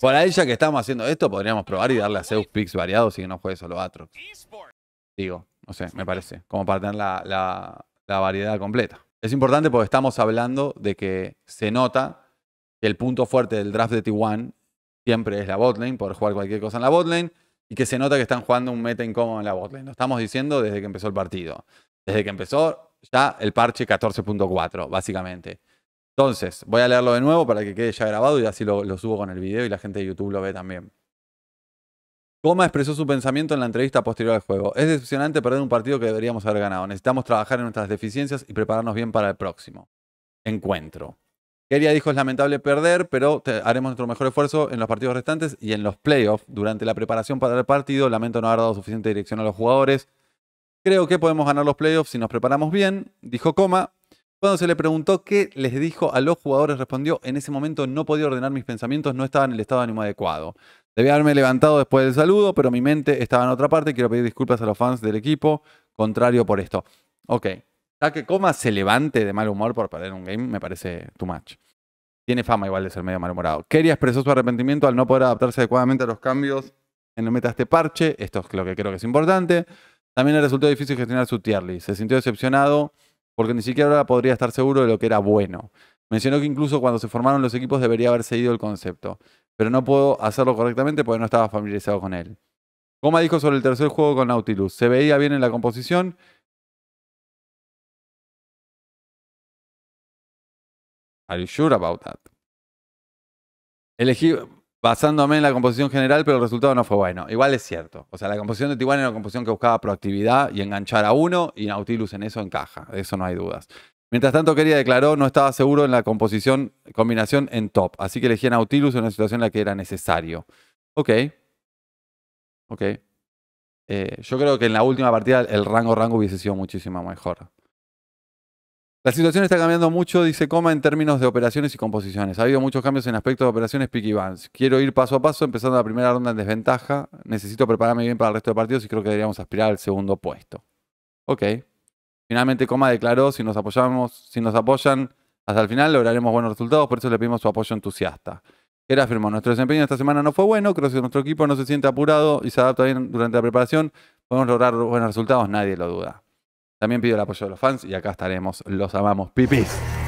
por ahí ya que estamos haciendo esto, podríamos probar y darle a Zeus picks variados y no juegue solo Aatrox Digo no sé, me parece, como para tener la, variedad completa. Es importante porque estamos hablando de que se nota que el punto fuerte del draft de T1 siempre es la botlane, por jugar cualquier cosa en la botlane, y que se nota que están jugando un meta incómodo en la botlane. Lo estamos diciendo desde que empezó el partido. Desde que empezó ya el parche 14.4, básicamente. Entonces, voy a leerlo de nuevo para que quede ya grabado y así lo, lo subo con el video y la gente de YouTube lo ve también. Coma expresó su pensamiento en la entrevista posterior al juego. Es decepcionante perder un partido que deberíamos haber ganado. Necesitamos trabajar en nuestras deficiencias y prepararnos bien para el próximo encuentro. Keria dijo es lamentable perder, pero haremos nuestro mejor esfuerzo en los partidos restantes y en los playoffs. Durante la preparación para el partido, lamento no haber dado suficiente dirección a los jugadores. Creo que podemos ganar los playoffs si nos preparamos bien, dijo Coma, cuando se le preguntó qué les dijo a los jugadores, respondió, en ese momento no podía ordenar mis pensamientos, no estaba en el estado de ánimo adecuado. Debía haberme levantado después del saludo, pero mi mente estaba en otra parte. Quiero pedir disculpas a los fans del equipo, contrario por esto. Ok, ya que Coma se levante de mal humor por perder un game, me parece too much. Tiene fama igual de ser medio malhumorado. Keria expresó su arrepentimiento al no poder adaptarse adecuadamente a los cambios en el meta este parche. Esto es lo que creo que es importante. También le resultó difícil gestionar su tier list. Se sintió decepcionado porque ni siquiera ahora podría estar seguro de lo que era bueno. Mencionó que incluso cuando se formaron los equipos debería haber seguido el concepto, pero no puedo hacerlo correctamente porque no estaba familiarizado con él. Goma dijo sobre el tercer juego con Nautilus, se veía bien en la composición. Are you sure about that? Elegí, basándome en la composición general, pero el resultado no fue bueno. Igual es cierto. O sea, la composición de Tijuana era una composición que buscaba proactividad y enganchar a uno, y Nautilus en eso encaja, eso no hay dudas. Mientras tanto, Quería declaró no estaba seguro en la composición, combinación en top, así que elegía Nautilus en una situación en la que era necesario. Ok. Ok. Eh, yo creo que en la última partida el rango rango hubiese sido muchísimo mejor. La situación está cambiando mucho, dice Coma, en términos de operaciones y composiciones. Ha habido muchos cambios en aspectos de operaciones pick Vans. Quiero ir paso a paso, empezando la primera ronda en desventaja. Necesito prepararme bien para el resto de partidos y creo que deberíamos aspirar al segundo puesto. Ok. Finalmente Coma declaró, si nos apoyamos, si nos apoyan hasta el final, lograremos buenos resultados, por eso le pedimos su apoyo entusiasta. Era afirmó, nuestro desempeño esta semana no fue bueno, creo que nuestro equipo no se siente apurado y se adapta bien durante la preparación. Podemos lograr buenos resultados, nadie lo duda. También pido el apoyo de los fans y acá estaremos. Los amamos. Pipis.